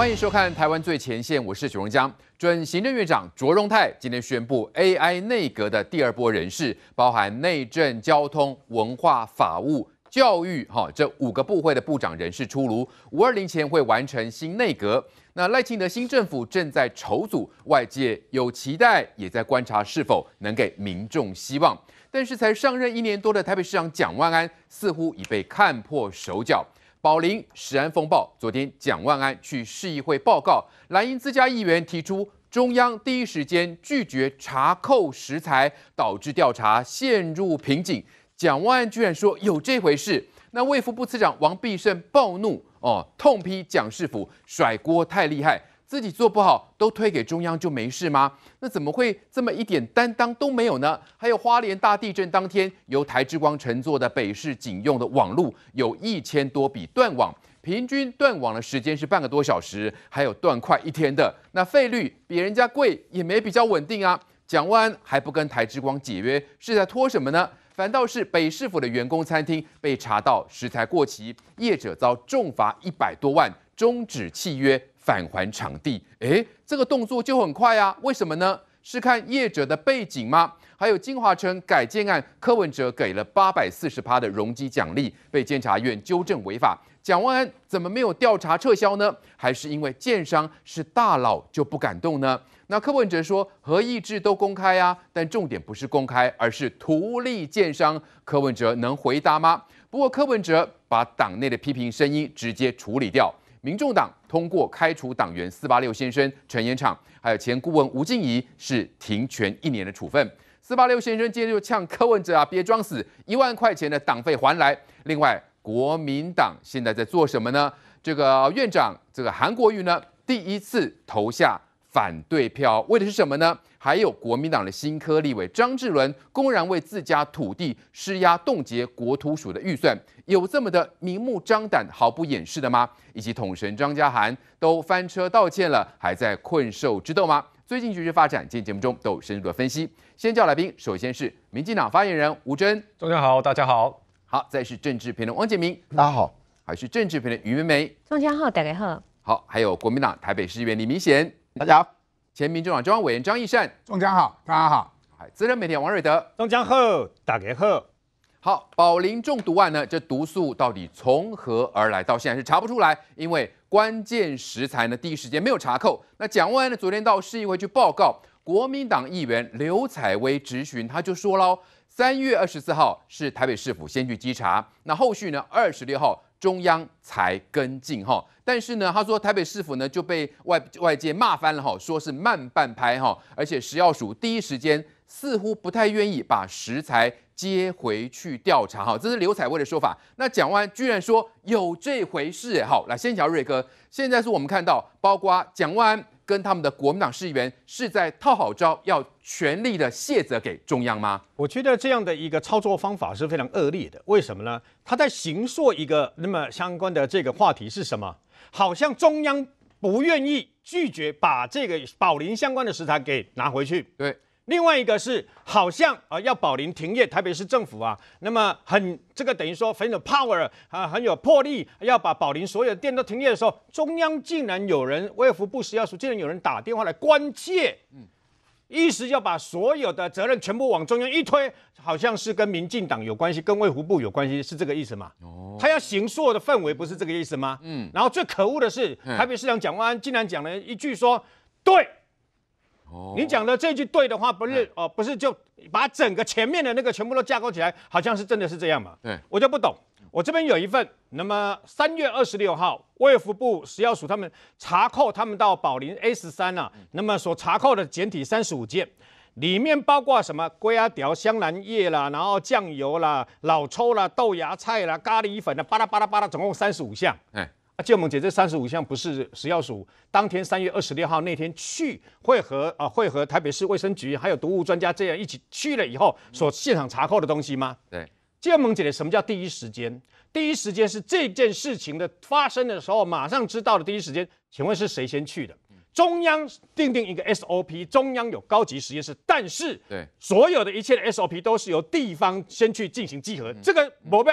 欢迎收看《台湾最前线》，我是许荣江，准行政院长卓荣泰今天宣布 AI 内阁的第二波人士，包含内政、交通、文化、法务、教育，哈，这五个部会的部长人士出炉。五二零前会完成新内阁。那赖清德新政府正在筹组，外界有期待，也在观察是否能给民众希望。但是才上任一年多的台北市长蒋万安，似乎已被看破手脚。宝林石安风暴，昨天蒋万安去市议会报告，莱茵自家议员提出中央第一时间拒绝查扣食材，导致调查陷入瓶颈。蒋万安居然说有这回事，那卫福部次长王必胜暴怒哦，痛批蒋世福甩锅太厉害。自己做不好都推给中央就没事吗？那怎么会这么一点担当都没有呢？还有花莲大地震当天，由台之光乘坐的北市警用的网路有一千多笔断网，平均断网的时间是半个多小时，还有断快一天的。那费率比人家贵，也没比较稳定啊。讲完还不跟台之光解约，是在拖什么呢？反倒是北市府的员工餐厅被查到食材过期，业者遭重罚一百多万，终止契约。返还场地，诶，这个动作就很快啊？为什么呢？是看业者的背景吗？还有金华城改建案，柯文哲给了八百四十趴的容积奖励，被监察院纠正违法，蒋万安怎么没有调查撤销呢？还是因为建商是大佬就不敢动呢？那柯文哲说何意志都公开啊，但重点不是公开，而是图利建商。柯文哲能回答吗？不过柯文哲把党内的批评声音直接处理掉。民众党通过开除党员四八六先生陈延厂，还有前顾问吴静怡，是停权一年的处分。四八六先生今天就呛柯文哲啊，别装死，一万块钱的党费还来。另外，国民党现在在做什么呢？这个院长，这个韩国瑜呢，第一次投下。反对票为的是什么呢？还有国民党的新科立委张志伦，公然为自家土地施压，冻结国土署的预算，有这么的明目张胆、毫不掩饰的吗？以及统神张家涵都翻车道歉了，还在困兽之斗吗？最近局势发展，今天节目中都有深入的分析。先叫来宾，首先是民进党发言人吴贞，中央好，大家好。好，再是政治评论汪建明，大家好。还是政治评论于美美，中央好，大家好。好，还有国民党台北市议员李明贤。大家好，前民政党中央委员张义胜，中江好，大家好。资深媒体人王瑞德，中江好，大家好。好，宝林中毒案呢，这毒素到底从何而来？到现在是查不出来，因为关键食材呢，第一时间没有查扣。那蒋万安呢，昨天到市议会去报告，国民党议员刘彩薇质询，他就说了，三月二十四号是台北市府先去稽查，那后续呢，二十六号。中央才跟进哈，但是呢，他说台北市府呢就被外外界骂翻了哈，说是慢半拍哈，而且食药署第一时间似乎不太愿意把食材接回去调查哈，这是刘彩薇的说法。那蒋万居然说有这回事，好，来先瞧瑞哥，现在是我们看到包括蒋万。跟他们的国民党议员是在套好招，要全力的卸责给中央吗？我觉得这样的一个操作方法是非常恶劣的。为什么呢？他在行说一个那么相关的这个话题是什么？好像中央不愿意拒绝把这个宝林相关的食材给拿回去。对。另外一个是好像啊，要保林停业，台北市政府啊，那么很这个等于说很有 power 啊，很有魄力，要把保林所有店都停业的时候，中央竟然有人，威尔福布什要说，竟然有人打电话来关切，嗯，一时要把所有的责任全部往中央一推，好像是跟民进党有关系，跟卫福部有关系，是这个意思吗？哦，他要行硕的氛围不是这个意思吗？嗯，然后最可恶的是，台北市长蒋万安竟然讲了一句说，对。你讲的这句对的话，不是哦，不是就把整个前面的那个全部都架构起来，好像是真的是这样嘛？对，我就不懂。我这边有一份，那么三月二十六号，卫福部食药署他们查扣，他们到宝林 A 十三啊，那么所查扣的简体三十五件，里面包括什么龟阿条、香兰叶啦，然后酱油啦、老抽啦、豆芽菜啦、咖喱粉啦，巴拉巴拉巴拉，总共三十五项，哎。建萌姐，这三十五项不是食药署当天三月二十六号那天去会合啊，会合台北市卫生局还有毒物专家这样一起去了以后所现场查扣的东西吗？对，建萌姐，什么叫第一时间？第一时间是这件事情的发生的时候马上知道的第一时间。请问是谁先去的？中央定定一个 SOP，中央有高级实验室，但是对所有的一切的 SOP 都是由地方先去进行集合，这个我不。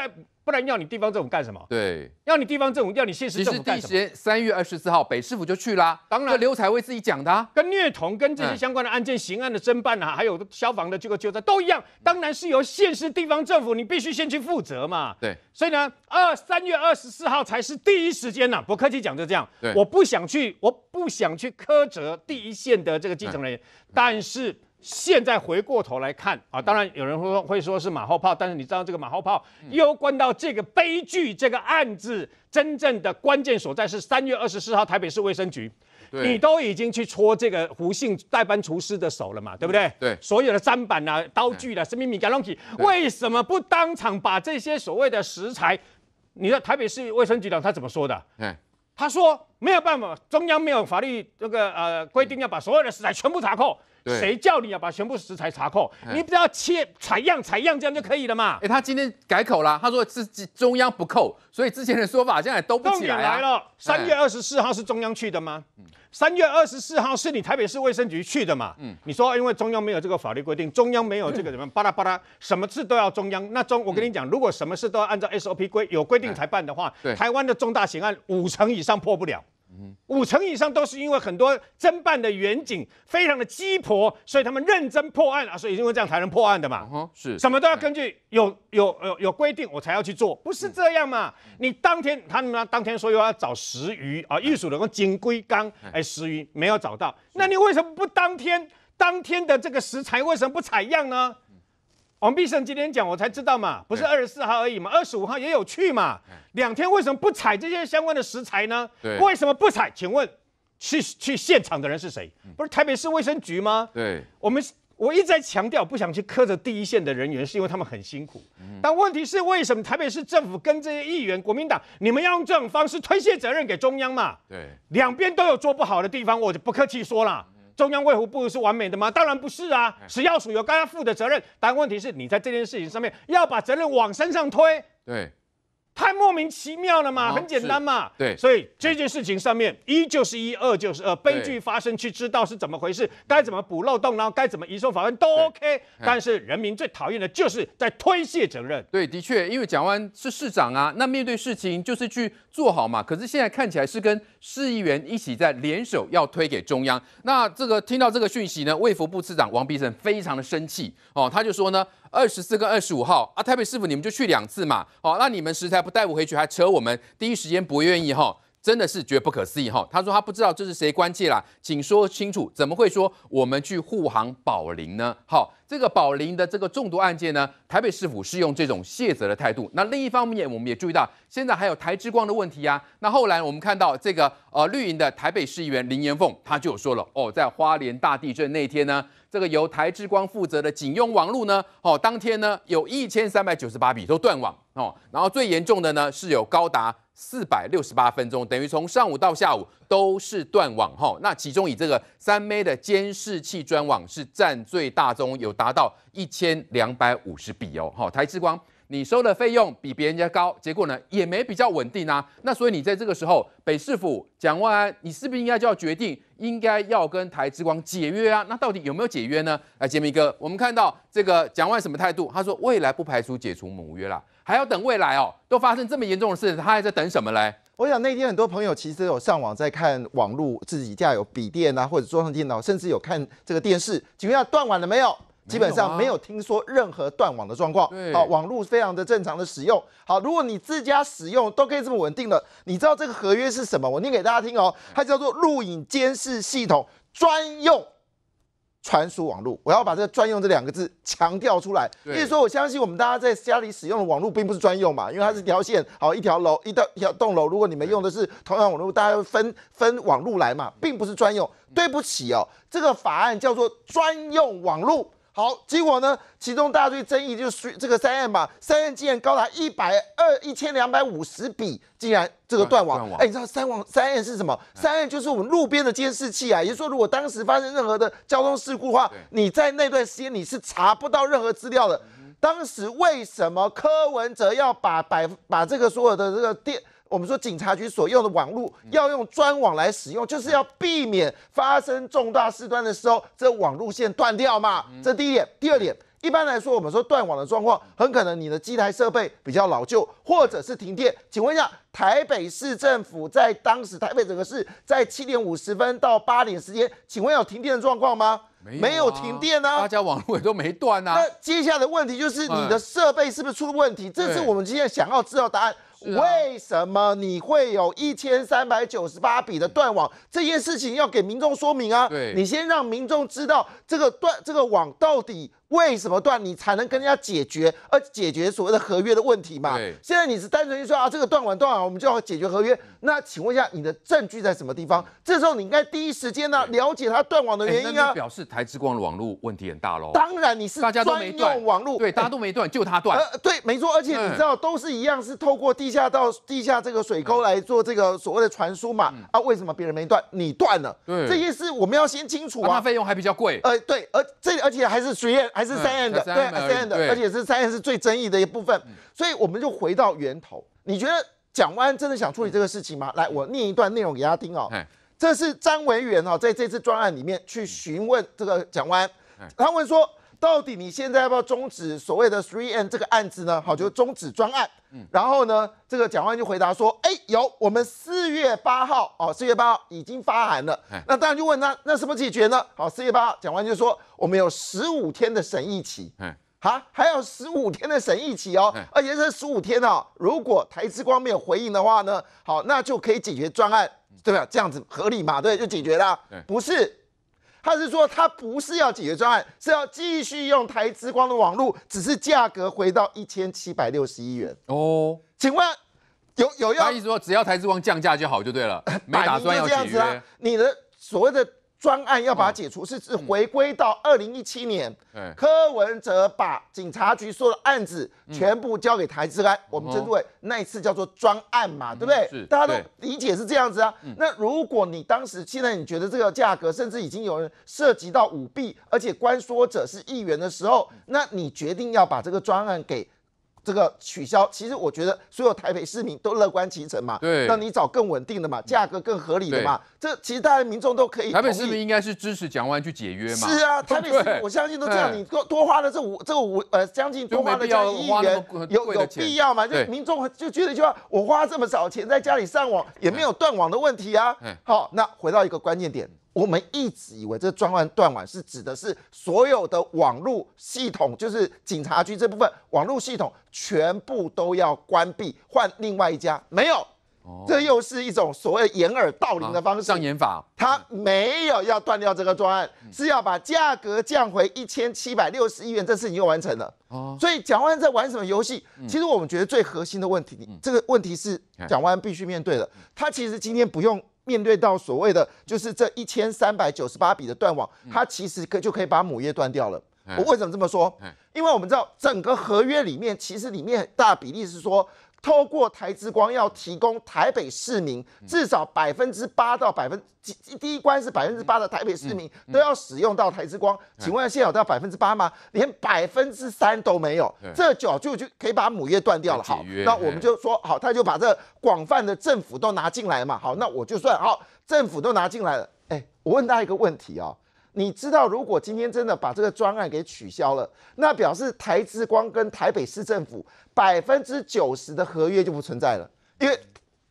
不然要你地方政府干什么？对，要你地方政府，要你县级政府干什么？其实第一三月二十四号，北市府就去啦。当然，刘才威自己讲的，跟虐童、跟这些相关的案件、刑案的侦办呐，还有消防的这个救灾都一样。当然是由县市地方政府，你必须先去负责嘛。对，所以呢，二三月二十四号才是第一时间呐。不客气讲，就这样。对，我不想去，我不想去苛责第一线的这个基层人员，但是。现在回过头来看啊，当然有人会说会说是马后炮，但是你知道这个马后炮攸关到这个悲剧这个案子真正的关键所在是三月二十四号台北市卫生局，你都已经去戳这个胡姓代班厨师的手了嘛，对不对？对，所有的砧板啊、刀具啊、生命米加隆为什么不当场把这些所谓的食材？你的台北市卫生局长他怎么说的？他说没有办法，中央没有法律这个呃规定要把所有的食材全部查扣。谁叫你要把全部食材查扣，你只要切采样、采样，这样就可以了嘛？哎，他今天改口了，他说是中央不扣，所以之前的说法现在都不起来了。三月二十四号是中央去的吗？三月二十四号是你台北市卫生局去的嘛？嗯，你说因为中央没有这个法律规定，中央没有这个什么巴拉巴拉，什么事都要中央。那中，我跟你讲，如果什么事都要按照 SOP 规有规定才办的话，台湾的重大刑案五成以上破不了。五成以上都是因为很多侦办的远景非常的鸡婆，所以他们认真破案啊，所以因为这样才能破案的嘛。是什么都要根据有有有有规定，我才要去做，不是这样嘛？你当天他们当天说又要找石鱼啊，玉属的跟锦龟缸哎，石鱼没有找到，那你为什么不当天当天的这个食材为什么不采样呢？王必胜今天讲，我才知道嘛，不是二十四号而已嘛，二十五号也有去嘛。两天为什么不采这些相关的食材呢？为什么不采？请问去去现场的人是谁？不是台北市卫生局吗？对，我们我一直在强调不想去苛责第一线的人员，是因为他们很辛苦。但问题是为什么台北市政府跟这些议员国民党，你们要用这种方式推卸责任给中央嘛？对，两边都有做不好的地方，我就不客气说了。中央卫何不是完美的吗？当然不是啊，谁要负有该要负的责任？但问题是你在这件事情上面要把责任往身上推。对。太莫名其妙了嘛，很简单嘛。对，所以这件事情上面，一就是一，二就是二。悲剧发生，去知道是怎么回事，该怎么补漏洞，然后该怎么移送法院都 OK。但是人民最讨厌的就是在推卸责任。对，的确，因为蒋万是市长啊，那面对事情就是去做好嘛。可是现在看起来是跟市议员一起在联手要推给中央。那这个听到这个讯息呢，卫福部次长王必成非常的生气哦，他就说呢。二十四跟二十五号啊，台北市府你们就去两次嘛，哦，那你们食材不带回去，还扯我们第一时间不愿意哈。真的是觉得不可思议哈！他说他不知道这是谁关切啦，请说清楚，怎么会说我们去护航宝林呢？好，这个宝林的这个中毒案件呢，台北市府是用这种谢责的态度。那另一方面，我们也注意到，现在还有台之光的问题呀。那后来我们看到这个呃绿营的台北市议员林延凤，他就说了哦，在花莲大地震那天呢，这个由台之光负责的警用网路呢，哦，当天呢有一千三百九十八笔都断网哦，然后最严重的呢是有高达。四百六十八分钟，等于从上午到下午都是断网哈。那其中以这个三 m a 的监视器专网是占最大宗，有达到一千两百五十笔哦。哈，台之光，你收的费用比别人家高，结果呢也没比较稳定啊。那所以你在这个时候，北市府蒋万安，你是不是应该就要决定应该要跟台之光解约啊？那到底有没有解约呢？来，杰明哥，我们看到这个蒋万什么态度？他说未来不排除解除母约啦。还要等未来哦，都发生这么严重的事情，他还在等什么嘞？我想那天很多朋友其实有上网在看网络，自己家有笔电啊，或者桌上电脑，甚至有看这个电视，请问下断网了没有？基本上没有听说任何断网的状况，好，网络非常的正常的使用。好，如果你自家使用都可以这么稳定了，你知道这个合约是什么？我念给大家听哦，它叫做录影监视系统专用。传输网络，我要把这个“专用”这两个字强调出来。所以说，我相信我们大家在家里使用的网络并不是专用嘛，因为它是一条线，好一条楼，一到，一栋楼。如果你们用的是同样网络，大家分分网路来嘛，并不是专用。对不起哦，这个法案叫做专用网络。好，结果呢？其中大家最争议就是这个三案吧，三案竟然高达一百二一千两百五十笔，竟然这个断网。哎，你知道三网三案是什么？三案就是我们路边的监视器啊。也就是说，如果当时发生任何的交通事故的话，你在那段时间你是查不到任何资料的。当时为什么柯文哲要把百把这个所有的这个电？我们说警察局所用的网路要用专网来使用，就是要避免发生重大事端的时候，这网路线断掉嘛。这第一点，第二点，一般来说，我们说断网的状况，很可能你的机台设备比较老旧，或者是停电。请问一下，台北市政府在当时台北整个市在七点五十分到八点时间，请问有停电的状况吗？没有，没有停电呢，大家网路也都没断呢。那接下来的问题就是你的设备是不是出了问题？这是我们今天想要知道答案。为什么你会有一千三百九十八笔的断网这件事情要给民众说明啊？你先让民众知道这个断这个网到底。为什么断？你才能跟人家解决，而解决所谓的合约的问题嘛。现在你是单纯就说啊，这个断网断网，我们就要解决合约。那请问一下，你的证据在什么地方？这时候你应该第一时间呢了解他断网的原因啊。表示台之光的网络问题很大喽。当然你是大家都没断网络，对，大家都没断，就他断。呃，对，没错。而且你知道，都是一样，是透过地下到地下这个水沟来做这个所谓的传输嘛。啊，为什么别人没断，你断了？对，这些事我们要先清楚啊。费用还比较贵。呃，对，而这而且还是虽然。还是三案的，对，三案的，而且是三案是最争议的一部分，所以我们就回到源头。你觉得蒋万真的想处理这个事情吗？来，我念一段内容给大家听哦。这是张文远哦，在这次专案里面去询问这个蒋万，他问说。到底你现在要不要终止所谓的 Three N 这个案子呢？好，就终止专案。嗯，然后呢，这个蒋万就回答说：，哎，有，我们四月八号，哦，四月八号已经发函了。那当然就问他，那什么解决呢？好，四月八号，蒋万就说，我们有十五天的审议期。嗯，还有十五天的审议期哦。而且这十五天哦，如果台资光没有回应的话呢，好，那就可以解决专案，对吧？这样子合理嘛？对，就解决了。不是。他是说，他不是要解决专案，是要继续用台之光的网络，只是价格回到一千七百六十一元哦。请问有有要？他意思说，只要台资光降价就好，就对了，没打算要解约。你的所谓的。专案要把它解除，是指回归到二零一七年，柯文哲把警察局说的案子全部交给台资来，我们针对那一次叫做专案嘛，对不对？大家都理解是这样子啊。那如果你当时现在你觉得这个价格甚至已经有人涉及到舞弊，而且关说者是议员的时候，那你决定要把这个专案给？这个取消，其实我觉得所有台北市民都乐观其成嘛。对，那你找更稳定的嘛，价格更合理的嘛。这其实大家民众都可以。台北市民应该是支持蒋万去解约嘛。是啊，台北市民我相信都这样。你多多花了这五这五呃将近多花了将近一亿元，有有必要吗？就民众就觉得就我花这么少钱在家里上网，也没有断网的问题啊。好，那回到一个关键点。我们一直以为这个专案断网是指的是所有的网络系统，就是警察局这部分网络系统全部都要关闭，换另外一家，没有。这又是一种所谓掩耳盗铃的方式。障眼法，他没有要断掉这个专案，是要把价格降回一千七百六十亿元，这事情又完成了。所以蒋万在玩什么游戏？其实我们觉得最核心的问题，这个问题是蒋万必须面对的。他其实今天不用。面对到所谓的就是这一千三百九十八笔的断网，它其实可就可以把母业断掉了。我为什么这么说？因为我们知道整个合约里面，其实里面大比例是说。透过台之光要提供台北市民至少百分之八到百分第第一关是百分之八的台北市民都要使用到台之光，请问现在到百分之八吗？连百分之三都没有，这早就就可以把母业断掉了。好，那我们就说好，他就把这广泛的政府都拿进来嘛。好，那我就算好，政府都拿进来了。哎，我问家一个问题哦。你知道，如果今天真的把这个专案给取消了，那表示台之光跟台北市政府百分之九十的合约就不存在了，因为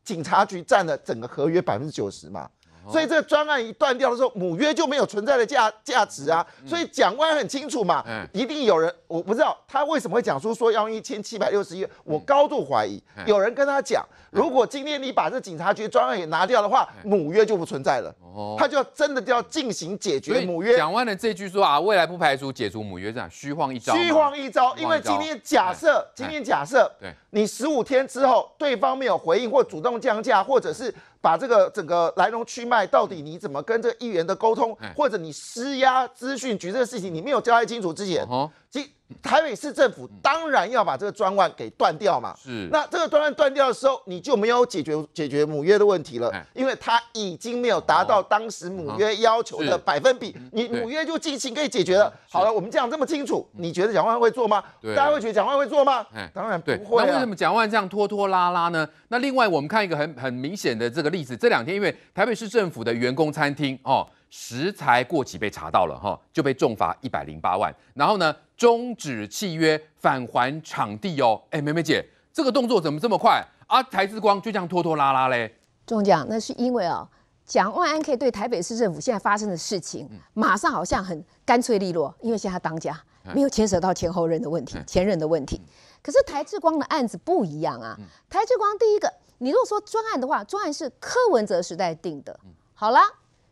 警察局占了整个合约百分之九十嘛。所以这个专案一断掉的时候，母约就没有存在的价价值啊。所以蒋万很清楚嘛，一定有人我不知道他为什么会讲出说要一千七百六十亿，我高度怀疑有人跟他讲，如果今天你把这警察局专案也拿掉的话，母约就不存在了。哦，他就要真的就要进行解决母约。蒋万的这句说啊，未来不排除解除母约这样虚晃一招。虚晃一招，因为今天假设今天假设，对，你十五天之后对方没有回应或主动降价，或者是。把这个整个来龙去脉，到底你怎么跟这个议员的沟通，或者你施压资讯局这个事情，你没有交代清楚之前，其。台北市政府当然要把这个专案给断掉嘛。是，那这个专案断掉的时候，你就没有解决解决母约的问题了，因为它已经没有达到当时母约要求的百分比，你母约就进情可以解决了。好了，我们讲这么清楚，你觉得蒋万会做吗？大家会觉得蒋万会做吗？当然不会。那为什么蒋万这样拖拖拉拉呢？那另外我们看一个很很明显的这个例子，这两天因为台北市政府的员工餐厅哦，食材过期被查到了哈，就被重罚一百零八万，然后呢？终止契约，返还场地哦！哎，梅梅姐，这个动作怎么这么快？啊，台之光就这样拖拖拉拉嘞。中奖，那是因为啊，蒋万安可以对台北市政府现在发生的事情，马上好像很干脆利落，因为现在他当家，没有牵扯到前后任的问题，前任的问题。可是台智光的案子不一样啊。台智光第一个，你如果说专案的话，专案是柯文哲时代定的。好了，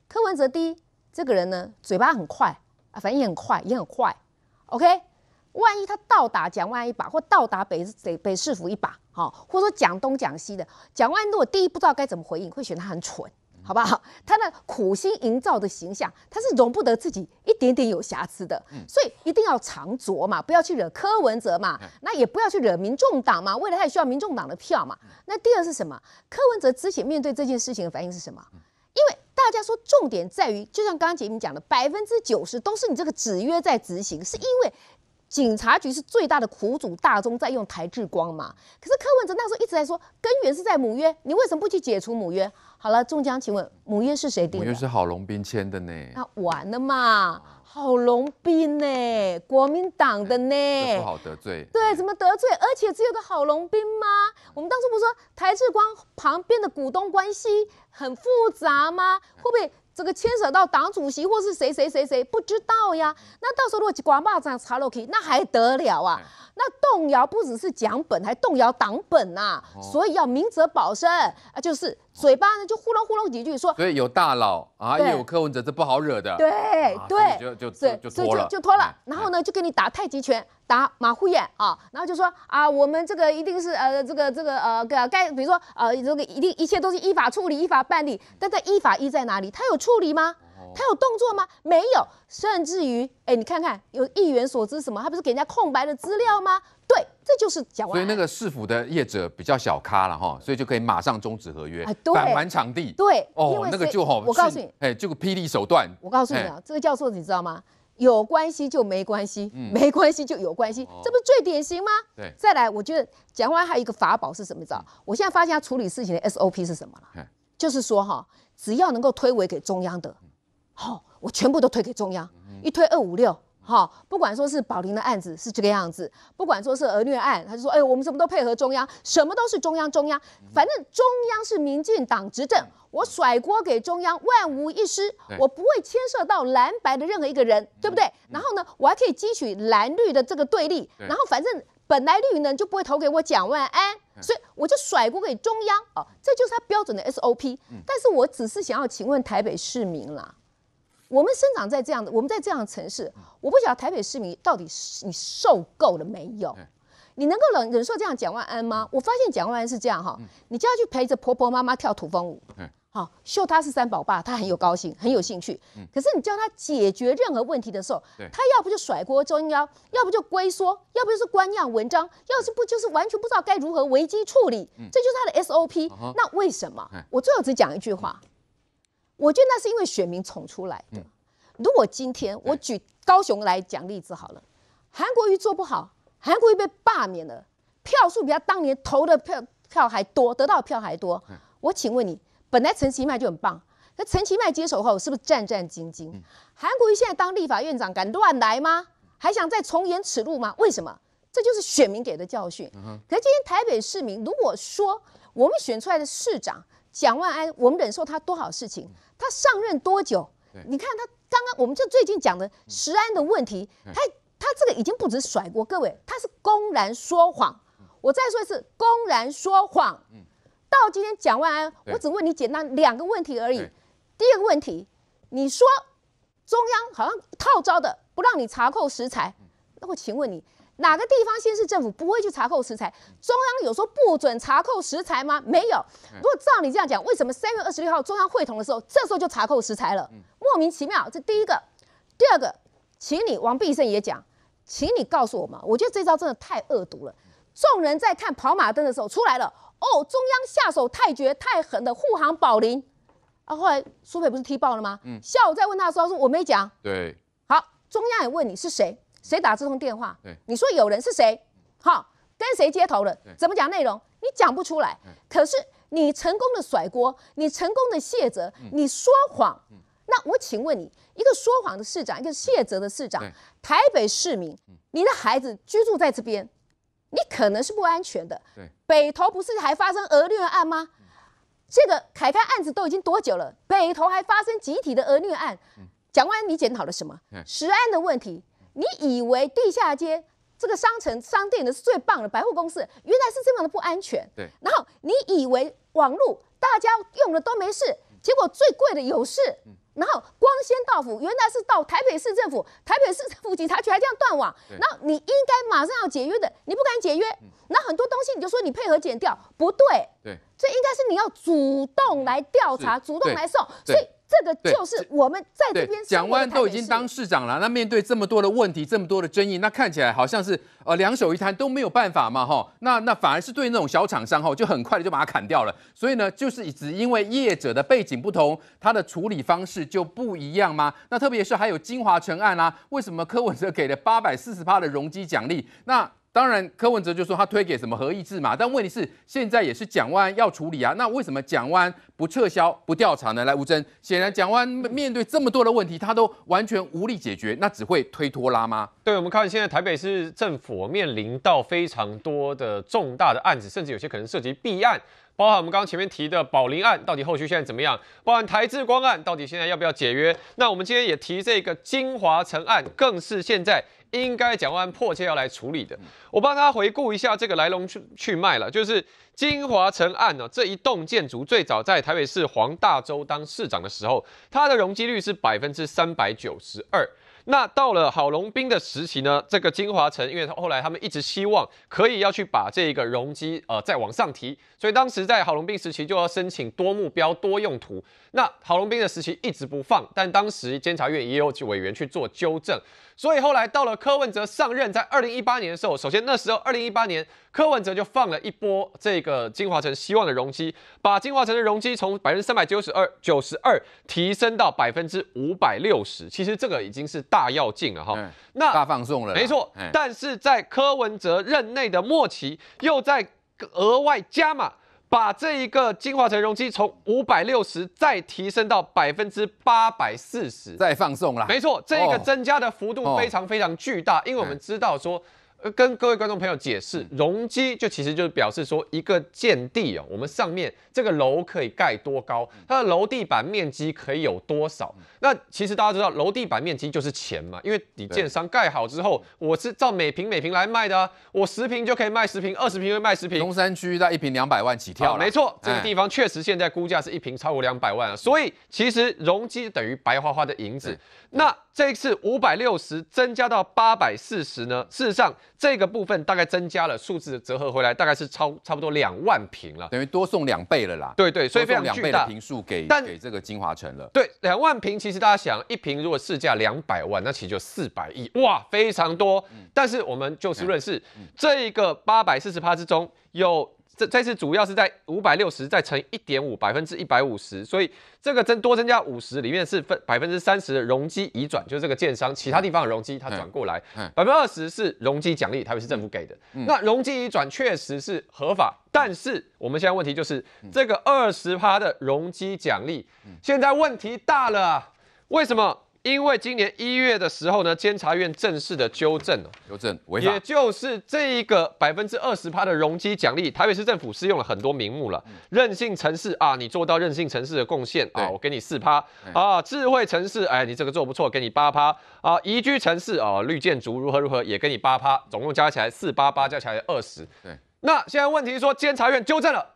柯文哲第一，这个人呢，嘴巴很快啊，反应也很快，也很快。OK，万一他倒打蒋万一把，或倒打北北北市府一把，好，或者说讲东讲西的，蒋万如果第一不知道该怎么回应，会觉得他很蠢，好不好？他的苦心营造的形象，他是容不得自己一点点有瑕疵的，所以一定要藏拙嘛，不要去惹柯文哲嘛，那也不要去惹民众党嘛，为了他也需要民众党的票嘛。那第二是什么？柯文哲之前面对这件事情的反应是什么？因为。大家说，重点在于，就像刚刚节目讲的，百分之九十都是你这个纸约在执行，是因为。警察局是最大的苦主，大中在用台制光嘛？可是柯文哲那时候一直在说根源是在母约，你为什么不去解除母约？好了，中奖，请问母约是谁定的？母约是郝龙斌签的呢？那完了嘛，郝龙斌呢？国民党的呢？不好得罪。对，怎么得罪？而且只有个郝龙斌吗？我们当初不是说台志光旁边的股东关系很复杂吗？会不会？这个牵涉到党主席或是谁谁谁谁，不知道呀。那到时候如果刮这样查落去，那还得了啊？那动摇不只是党本，还动摇党本呐。所以要明哲保身啊，就是。嘴巴呢就呼弄呼弄几句说，对，有大佬啊，也有柯文哲，这不好惹的。对对，就就就就脱了，就脱了。然后呢，就给你打太极拳，打马虎眼啊。然后就说啊，我们这个一定是呃，这个这个呃，该比如说呃，这个一定一切都是依法处理、依法办理。但在依法依在哪里？他有处理吗？他有动作吗？没有，甚至于，哎，你看看，有议员所知什么？他不是给人家空白的资料吗？对，这就是讲完。所以那个市府的业者比较小咖了哈，所以就可以马上终止合约，返还场地。对，哦，那个就好。我告诉你，哎，这个霹雳手段，我告诉你，啊、这个教授你知道吗？有关系就没关系，没关系就有关系，这不是最典型吗？对。再来，我觉得蒋万还有一个法宝是什么？知道？我现在发现他处理事情的 SOP 是什么了？就是说哈，只要能够推诿给中央的。好，我全部都推给中央，一推二五六，哈，不管说是宝林的案子是这个样子，不管说是儿虐案，他就说，哎，我们什么都配合中央，什么都是中央中央，反正中央是民进党执政，我甩锅给中央，万无一失，我不会牵涉到蓝白的任何一个人，对不对？然后呢，我还可以汲取蓝绿的这个对立，然后反正本来绿呢就不会投给我蒋万安，所以我就甩锅给中央，哦，这就是他标准的 SOP。但是我只是想要请问台北市民啦。我们生长在这样的，我们在这样的城市，我不晓得台北市民到底你受够了没有？你能够忍忍受这样蒋万安吗？我发现蒋万安是这样哈，你叫他去陪着婆婆妈妈跳土风舞，好秀他是三宝爸，他很有高兴，很有兴趣。可是你叫他解决任何问题的时候，他要不就甩锅中央，要不就龟缩，要不就是官样文章，要是不就是完全不知道该如何危机处理，这就是他的 SOP。那为什么？我最后只讲一句话。我觉得那是因为选民宠出来的。如果今天我举高雄来讲例子好了，韩国瑜做不好，韩国瑜被罢免了，票数比他当年投的票票还多，得到的票还多。我请问你，本来陈其迈就很棒，那陈其迈接手后是不是战战兢兢？韩国瑜现在当立法院长，敢乱来吗？还想再重演此路吗？为什么？这就是选民给的教训。可是今天台北市民，如果说我们选出来的市长蒋万安，我们忍受他多少事情？他上任多久？你看他刚刚，我们就最近讲的石安的问题，他他这个已经不止甩锅，各位，他是公然说谎。我再说一次，公然说谎。到今天讲完，我只问你简单两个问题而已。第一个问题，你说中央好像套招的，不让你查扣食材，那我请问你。哪个地方先市政府不会去查扣食材？中央有说不准查扣食材吗？没有。如果照你这样讲，为什么三月二十六号中央会同的时候，这时候就查扣食材了？莫名其妙。这第一个，第二个，请你王必胜也讲，请你告诉我们。我觉得这招真的太恶毒了。众人在看跑马灯的时候出来了，哦，中央下手太绝太狠的护航保林。啊！后来苏北不是踢爆了吗？下午再问他的时候说我没讲。对，好，中央也问你是谁。谁打这通电话？对，你说有人是谁？好，跟谁接头了？怎么讲内容？你讲不出来。可是你成功的甩锅，你成功的卸责，你说谎。那我请问你，一个说谎的市长，一个卸责的市长，台北市民，你的孩子居住在这边，你可能是不安全的。对。北头不是还发生儿虐案吗？这个凯凯案子都已经多久了？北头还发生集体的儿虐案？嗯。蒋万你检讨了什么？食安案的问题。你以为地下街这个商城商店的是最棒的百货公司，原来是这么的不安全。对。然后你以为网络大家用的都没事，结果最贵的有事。嗯。然后光纤到府原来是到台北市政府，台北市政府警察局还这样断网。然那你应该马上要解约的，你不敢解约，那很多东西你就说你配合剪掉，不对。对。这应该是你要主动来调查，主动来送。所以。这个就是我们在这边，蒋万都已经当市长了。那面对这么多的问题，这么多的争议，那看起来好像是呃两手一摊都没有办法嘛，哈。那那反而是对那种小厂商，哈，就很快的就把它砍掉了。所以呢，就是只因为业者的背景不同，他的处理方式就不一样吗？那特别是还有金华城案啊，为什么柯文哲给了八百四十趴的容积奖励？那当然，柯文哲就说他推给什么合意制嘛，但问题是现在也是蒋万要处理啊，那为什么蒋万不撤销不调查呢？来吴征，显然蒋万面对这么多的问题，他都完全无力解决，那只会推拖拉吗？对，我们看现在台北市政府面临到非常多的重大的案子，甚至有些可能涉及弊案。包含我们刚刚前面提的宝林案，到底后续现在怎么样？包含台智光案，到底现在要不要解约？那我们今天也提这个金华城案，更是现在应该讲完迫切要来处理的。我帮大家回顾一下这个来龙去去脉了，就是金华城案呢这一栋建筑，最早在台北市黄大洲当市长的时候，它的容积率是百分之三百九十二。那到了郝龙斌的时期呢，这个金华城，因为他后来他们一直希望可以要去把这个容积呃再往上提，所以当时在郝龙斌时期就要申请多目标多用途。那郝龙斌的时期一直不放，但当时监察院也有委员去做纠正。所以后来到了柯文哲上任，在二零一八年的时候，首先那时候二零一八年柯文哲就放了一波这个金华城希望的容积，把金华城的容积从百分之三百九十二九十二提升到百分之五百六十，其实这个已经是大跃进了哈。那大放送了，没错。但是在柯文哲任内的末期，又在额外加码。把这一个精华层容积从五百六十再提升到百分之八百四十，再放送了。没错，这一个增加的幅度非常非常巨大，因为我们知道说。跟各位观众朋友解释，容积就其实就是表示说一个建地哦，我们上面这个楼可以盖多高，它的楼地板面积可以有多少。那其实大家知道，楼地板面积就是钱嘛，因为你建商盖好之后，我是照每平每平来卖的啊，我十平就可以卖十平，二十平就卖十平。中山区在一平两百万起跳，没错，这个地方确实现在估价是一平超过两百万，所以其实容积等于白花花的银子。那这一次五百六十增加到八百四十呢？事实上，这个部分大概增加了数字折合回来，大概是超差不多两万平了，等于多送两倍了啦。对对，所以非常巨大瓶数给给这个金华城了。对，两万平，其实大家想，一平如果市价两百万，那其实就四百亿哇，非常多。但是我们就事论事，这一个八百四十趴之中有。这这次主要是在五百六十再乘一点五，百分之一百五十，所以这个增多增加五十里面是分百分之三十的容积移转，就是这个建商其他地方的容积他转过来，百分之二十是容积奖励，台北市政府给的。那容积移转确实是合法，但是我们现在问题就是这个二十趴的容积奖励，现在问题大了，为什么？因为今年一月的时候呢，监察院正式的纠正，纠正违法，也就是这一个百分之二十趴的容积奖励，台北市政府是用了很多名目了，任性城市啊，你做到任性城市的贡献啊，我给你四趴啊，智慧城市，哎，你这个做不错，给你八趴啊，宜居城市啊，绿建筑如何如何，也给你八趴，总共加起来四八八，加起来二十。对，那现在问题是说监察院纠正了，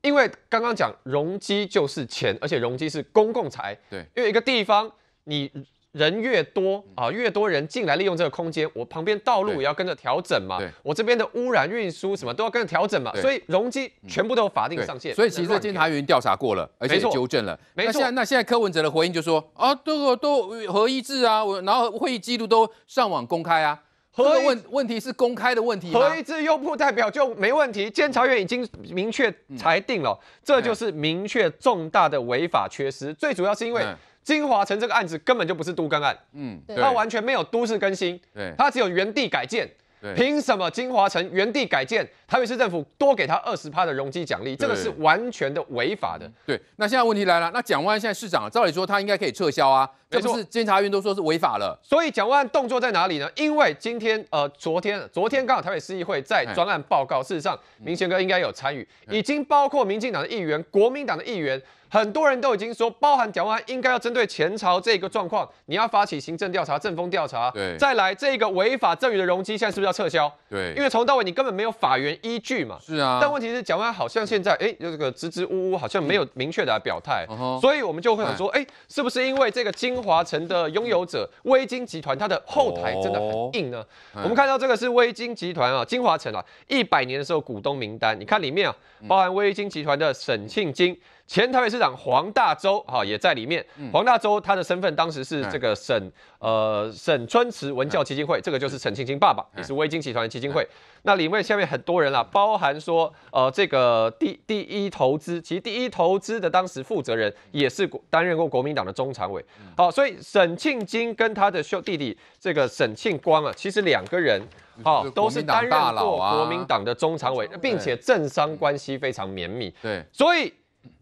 因为刚刚讲容积就是钱，而且容积是公共财，对，因为一个地方。你人越多啊，越多人进来利用这个空间，我旁边道路也要跟着调整嘛。我这边的污染运输什么都要跟着调整嘛。所以容积全部都有法定上限。所以其实监察院调查过了，而且纠正了。没错。那现在，那现在柯文哲的回应就说啊，都都合一致啊，我然后会议记录都上网公开啊。个问问题是公开的问题，合一致又不代表就没问题。监察院已经明确裁定了，这就是明确重大的违法缺失。最主要是因为。金华城这个案子根本就不是都更案，嗯，它完全没有都市更新，对，它只有原地改建，凭什么金华城原地改建，台北市政府多给他二十趴的容积奖励，这个是完全的违法的，对。那现在问题来了，那蒋万，现在市长照理说他应该可以撤销啊，可是监察院都说是违法了，所以蒋万动作在哪里呢？因为今天呃，昨天昨天刚好台北市议会在专案报告，事实上明哥应该有参与，已经包括民进党的议员、国民党的议员。很多人都已经说，包含蒋万安，应该要针对前朝这个状况，你要发起行政调查、政风调查。对，再来这个违法赠予的容积，现在是不是要撤销？对，因为从头到尾你根本没有法源依据嘛。是啊，但问题是蒋万安好像现在哎，就这个支支吾吾，好像没有明确的表态。所以我们就会想说，哎，是不是因为这个金华城的拥有者微金集团，它的后台真的很硬呢？我们看到这个是微金集团啊，金华城啊，一百年的时候股东名单，你看里面啊，包含微金集团的沈庆金。前台北市长黄大洲哈也在里面。黄大洲他的身份当时是这个省呃沈春池文教基金会，这个就是沈庆京爸爸，也是微金集团基金会。那里面下面很多人啦，包含说呃这个第第一投资，其实第一投资的当时负责人也是担任过国民党的中常委。好，所以沈庆金跟他的兄弟弟这个沈庆光啊，其实两个人好都是担任过国民党的中常委，并且政商关系非常绵密。对，所以。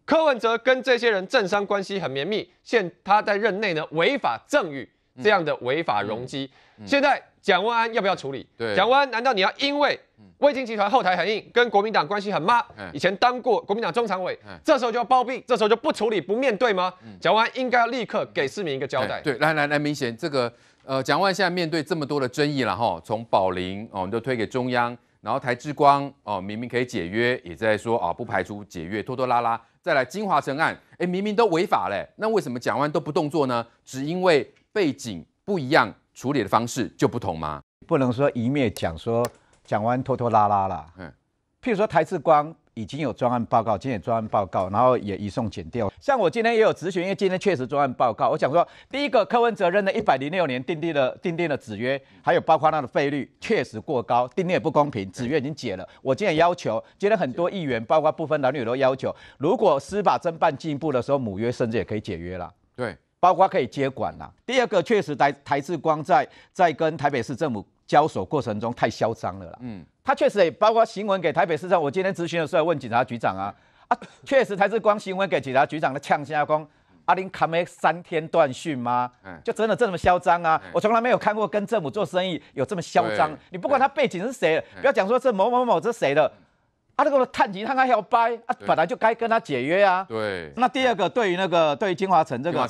柯文哲跟这些人政商关系很绵密，现他在任内呢违法赠与这样的违法容积，现在蒋万安要不要处理？蒋万安难道你要因为魏京集团后台很硬，跟国民党关系很妈，以前当过国民党中常委，这时候就要包庇，这时候就不处理不面对吗？蒋万应该要立刻给市民一个交代。对，来来来，明显这个呃蒋万现在面对这么多的争议了哈，从宝林哦我们都推给中央，然后台之光哦明明可以解约，也在说啊不排除解约，拖拖拉拉。再来金华城案，哎，明明都违法嘞，那为什么蒋万都不动作呢？只因为背景不一样，处理的方式就不同吗？不能说一面讲说蒋万拖拖拉拉啦。嗯，譬如说台智光。已经有专案报告，今天也专案报告，然后也移送检调。像我今天也有咨询，因为今天确实专案报告。我想说，第一个，科恩责任的一百零六年订立的订立的子约，还有包括他的费率确实过高，订立也不公平，子约已经解了。我今天要求，今天很多议员，包括部分男女都要求，如果司法侦办进一步的时候，母约甚至也可以解约了。对，包括可以接管了。第二个，确实台台志光在在跟台北市政府交手过程中太嚣张了啦。嗯。他确实也包括新闻给台北市长，我今天咨询的时候问警察局长啊，啊，确实才是光新闻给警察局长的呛声，光阿林卡梅三天断讯吗？就真的这么嚣张啊？我从来没有看过跟政府做生意有这么嚣张。你不管他背景是谁，不要讲说这某某某这谁的，啊，那个探及他还要掰，啊，本来就该跟他解约啊。对。那第二个，对于那个对于金华城这个，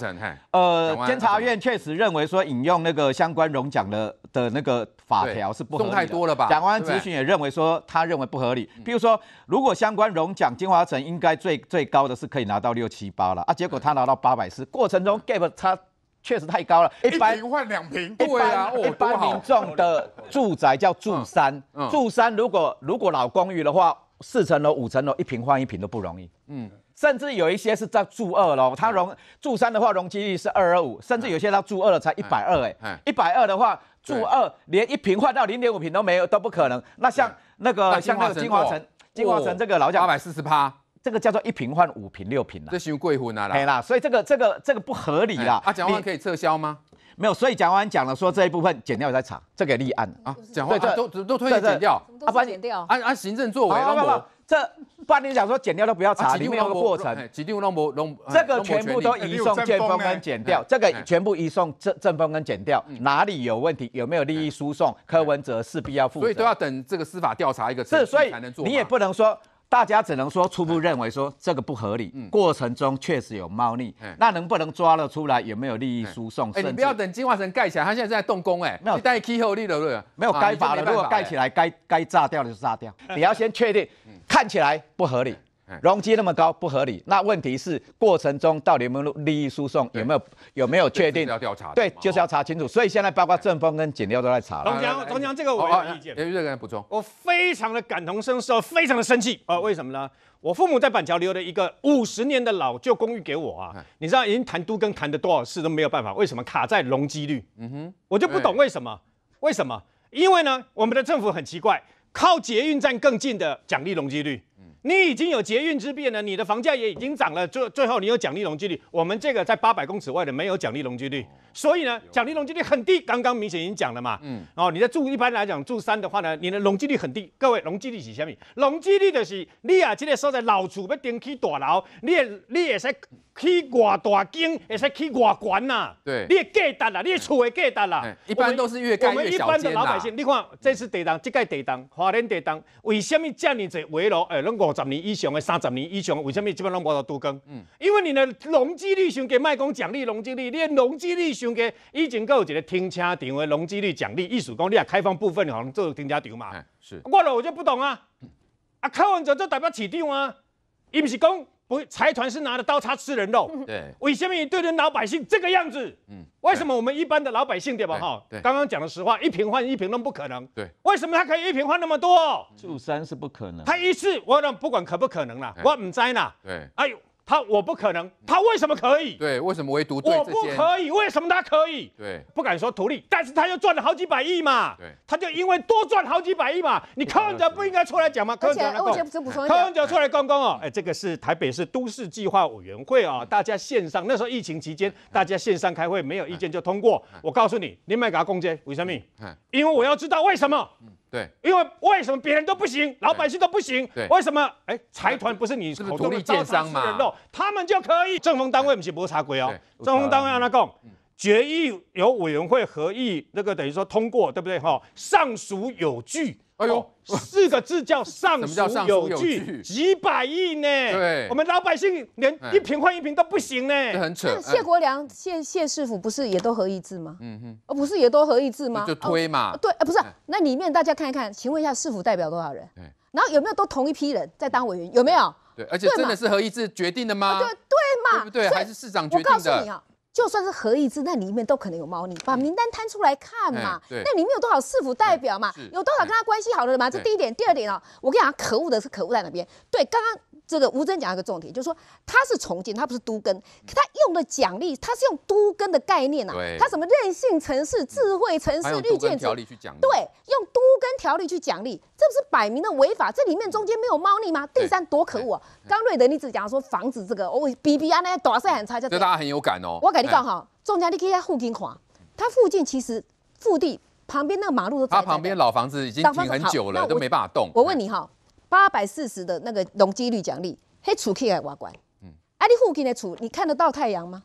呃，监察院确实认为说引用那个相关荣奖的。的那个法条是不合理。的。太多了吧？蒋万祖询也认为说，他认为不合理。比如说，如果相关容，奖金华城应该最最高的是可以拿到六七八了啊，结果他拿到八百四，过程中 gap 差确实太高了。一百换两平，对啊，一般民众的住宅叫住三，住三如果如果老公寓的话，四层楼、五层楼，一平换一平都不容易。嗯，甚至有一些是在住二楼，它容住三的话容积率是二二五，甚至有些它住二了才一百二，哎，一百二的话。住二连一平换到零点五平都没有都不可能。那像那个像那个金华城，金华城这个老家八百四十八，这个叫做一平换五平六平了，这嫌贵昏啦啦。啦，所以这个这个这个不合理啦。啊，蒋万可以撤销吗？没有，所以蒋万讲了说这一部分减掉再查，这个立案啊，蒋万都都都推荐减掉，啊，把剪掉，按按行政作为，不不不。这半你讲说剪掉都不要查，里面有个过程，几定弄不弄，这个全部都移送，正方跟剪掉，这个全部移送正正方跟剪掉，哪里有问题，有没有利益输送，柯文哲势必要负责，所以都要等这个司法调查一个是所以你也不能说。大家只能说初步认为说这个不合理，过程中确实有猫腻，那能不能抓了出来？有没有利益输送？哎，不要等金化城盖起来，他现在在动工哎，没有待气候立的没有，没有该盖的如果盖起来，该该炸掉的就炸掉。你要先确定，看起来不合理。容积那么高不合理，那问题是过程中到底有没有利益输送，有没有有没有确定？要调查。对，就是要查清楚。所以现在包括正风跟减掉都在查。东江，东江，这个我有意见。陈玉瑞，跟来补充。我非常的感同身受，非常的生气啊！为什么呢？我父母在板桥留了一个五十年的老旧公寓给我啊，你知道已经谈都跟谈的多少次都没有办法，为什么卡在容积率？嗯哼，我就不懂为什么？为什么？因为呢，我们的政府很奇怪，靠捷运站更近的奖励容积率。你已经有捷运之便了，你的房价也已经涨了。最最后，你有奖励容积率。我们这个在八百公尺外的没有奖励容积率，所以呢，奖励容积率很低。刚刚明显已经讲了嘛，嗯，哦，你在住一般来讲住三的话呢，你的容积率很低。各位，容积率是什么？容积率就是你啊，这个所在老厝要争取大楼，你也你也是。去偌大景，也是去偌高呐？对，你的价值啦，你的厝的价值啦。一般都是越干越我们一般的老百姓，你看这次地震，这个地震，华莲地震，为什么这么多围楼？哎，如果十年以上的，三十年以上的，为什么基本拢无在推更？嗯，因为你的容积率上给卖讲奖励，容积率，你的容积率先给以前各有一个停车场的容积率奖励，意思讲你啊开放部分可能做停车场嘛。是，我我就不懂啊，啊，购房者就代表市场啊，伊不是讲。不，财团是拿着刀叉吃人肉。对，我下面一堆人老百姓这个样子。嗯，为什么我们一般的老百姓对吧？哈，刚刚讲的实话，一瓶换一瓶那不可能。对，为什么他可以一瓶换那么多？就三是不可能，他一次我那不管可不可能啦，我唔栽啦。对，哎呦。他我不可能，他为什么可以？对，为什么唯独我不可以？为什么他可以？对，不敢说图利，但是他又赚了好几百亿嘛。对，他就因为多赚好几百亿嘛。你康文哲不应该出来讲吗？而且我先补充一康文哲出来公公哦，哎，这个是台北市都市计划委员会啊，大家线上那时候疫情期间大家线上开会，没有意见就通过。我告诉你，你买给他公接，为什么？因为我要知道为什么。对，因为为什么别人都不行，老百姓都不行？对，为什么？哎，财团不是你口头上说的人哦，他们就可以。政风单位不行，不合规哦。政风单位让他讲，决议由委员会合议，那个等于说通过，对不对？哈，上属有据。哎呦，四个字叫“上属有据”，几百亿呢。对，我们老百姓连一瓶换一瓶都不行呢。很扯。谢国梁县县市府不是也都合一字吗？嗯哼，不是也都合一字吗？就推嘛。对，不是，那里面大家看一看，请问一下市府代表多少人？然后有没有都同一批人在当委员？有没有？对，而且真的是合一字决定的吗？对，对嘛。对不对？还是市长决定的？我告诉你啊。就算是合一支，那里面都可能有猫腻。把名单摊出来看嘛，那里面有多少市府代表嘛？有多少跟他关系好的嘛？这第一点，第二点哦，我跟你讲，可恶的是可恶在哪边？对，刚刚。这个吴尊讲一个重点，就是说他是重庆，他不是都根，他用的奖励，他是用都根的概念呐，他什么任性城市、智慧城市、绿建，还条例去讲。对，用都根条例去奖励，这不是摆明的违法？这里面中间没有猫腻吗？第三，多可恶！啊！刚瑞德你只讲说房子这个，哦，B B 啊，那些大声很差，叫。大家很有感哦。我跟你讲哈，中间你可以在附近看，他附近其实腹地旁边那个马路都。他旁边老房子已经停很久了，都没办法动。我问你哈。八百四十的那个容积率奖励，黑厝起来乖乖。嗯，哎，你附近的厝，你看得到太阳吗？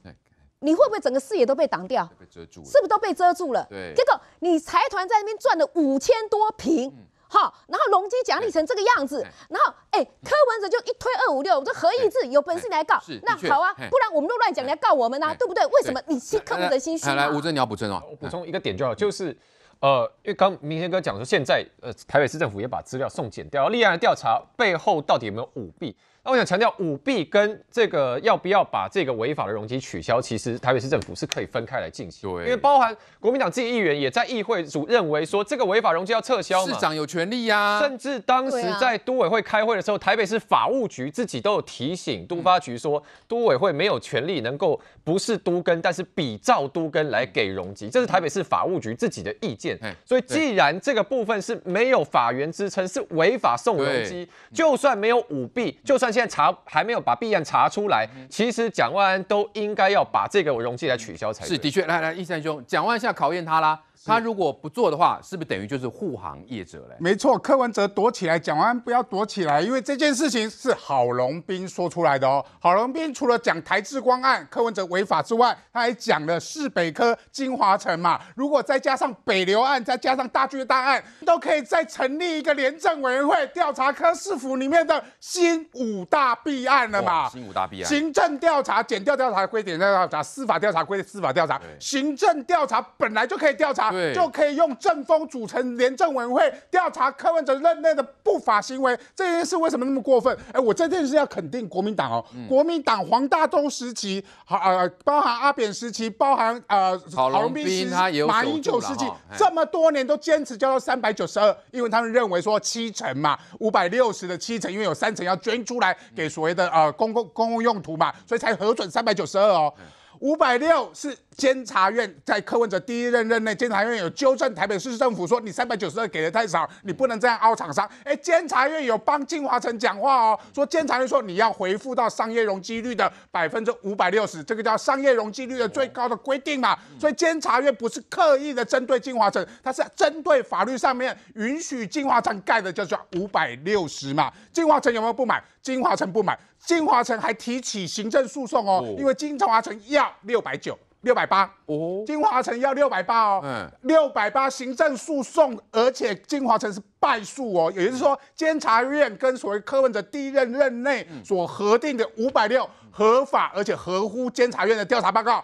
你会不会整个视野都被挡掉？被遮住，是不是都被遮住了？对。结果你财团在那边赚了五千多平，好，然后容积奖励成这个样子，然后哎，柯文哲就一推二五六，我说何意志，有本事你来告。是。那好啊，不然我们都乱讲，你来告我们呐，对不对？为什么你柯文哲心虚？来，吴尊，你要补正哦，补充一个点就好，就是。呃，因为刚明天哥讲说，现在呃台北市政府也把资料送检掉，立案调查背后到底有没有舞弊？那我想强调，舞弊跟这个要不要把这个违法的容积取消，其实台北市政府是可以分开来进行。对，因为包含国民党自己议员也在议会组认为说，这个违法容积要撤销。市长有权利呀。甚至当时在都委会开会的时候，台北市法务局自己都有提醒都发局说，都委会没有权利能够不是都跟，但是比照都跟来给容积，这是台北市法务局自己的意见。所以既然这个部分是没有法源支撑，是违法送容积，就算没有舞弊，就算现在查还没有把弊案查出来，其实蒋万安都应该要把这个容积来取消才是。的确，来来，一三兄，蒋万现在考验他啦。他如果不做的话，是不是等于就是护航业者嘞？没错，柯文哲躲起来讲完，不要躲起来，因为这件事情是郝龙斌说出来的哦。郝龙斌除了讲台智光案、柯文哲违法之外，他还讲了市北科、金华城嘛。如果再加上北流案，再加上大巨大案，都可以再成立一个廉政委员会调查柯市府里面的新五大弊案了嘛？新五大弊案，行政调查检调调查归检调调查司法调查归司法调查，行政调查本来就可以调查。对，就可以用正风组成廉政委员会调查柯文哲任内的不法行为，这件事为什么那么过分？哎，我这件事要肯定国民党哦，国民党黄大州时期，好呃，包含阿扁时期，包含呃，曹龙斌马英九时期，这么多年都坚持交到三百九十二，因为他们认为说七成嘛，五百六十的七成，因为有三成要捐出来给所谓的呃公共公共用途嘛，所以才核准三百九十二哦，五百六是。监察院在柯文哲第一任任内，监察院有纠正台北市政府说你三百九十二给的太少，你不能这样凹厂商。哎，监察院有帮金华城讲话哦，说监察院说你要回复到商业容积率的百分之五百六十，这个叫商业容积率的最高的规定嘛。所以监察院不是刻意的针对金华城，它是针对法律上面允许金华城盖的叫五百六十嘛。金华城有没有不满？金华城不满，金华城还提起行政诉讼哦，因为金华城要六百九。六百八哦，金华城要六百八哦，嗯，六百八行政诉讼，而且金华城是败诉哦，也就是说监察院跟所谓柯文哲第一任任内所核定的五百六合法，而且合乎监察院的调查报告，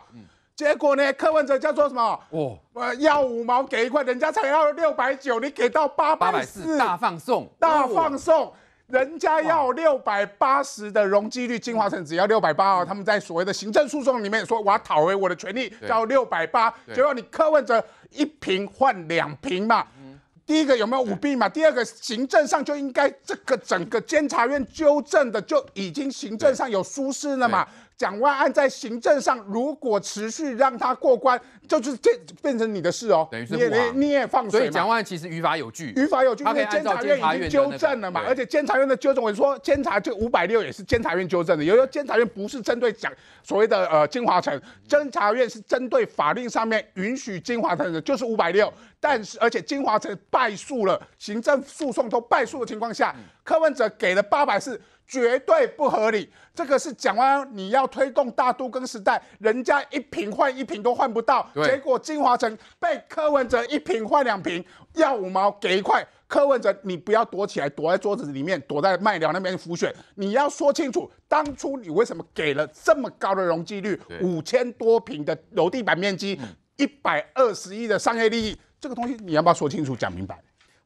结果呢，柯文哲叫做什么？哦，要五毛给一块，人家才要六百九，你给到八百四，大放送，大放送。人家要六百八十的容积率，金华城只要六百八哦。他们在所谓的行政诉讼里面说，我要讨回我的权利，要六百八。结果你科问者一瓶换两瓶嘛，第一个有没有舞弊嘛？第二个行政上就应该这个整个监察院纠正的就已经行政上有疏失了嘛？蒋万安在行政上如果持续让他过关，就是这变成你的事哦。你也你也放，所以蒋万安其实于法有据，于法有据。因为监察院已经纠正了嘛，而且监察院的纠正，我说监察这五百六也是监察院纠正的。有时候监察院不是针对蒋所谓的呃金华城，监察院是针对法令上面允许金华城的，就是五百六。但是而且金华城败诉了，行政诉讼都败诉的情况下，柯文哲给了八百四。绝对不合理，这个是讲完你要推动大都跟时代，人家一瓶换一瓶都换不到，结果金华城被柯文哲一瓶换两瓶，要五毛给一块。柯文哲，你不要躲起来，躲在桌子里面，躲在麦寮那边浮选，你要说清楚，当初你为什么给了这么高的容积率，五千多平的楼地板面积，一百二十亿的商业利益，这个东西你要不要说清楚，讲明白？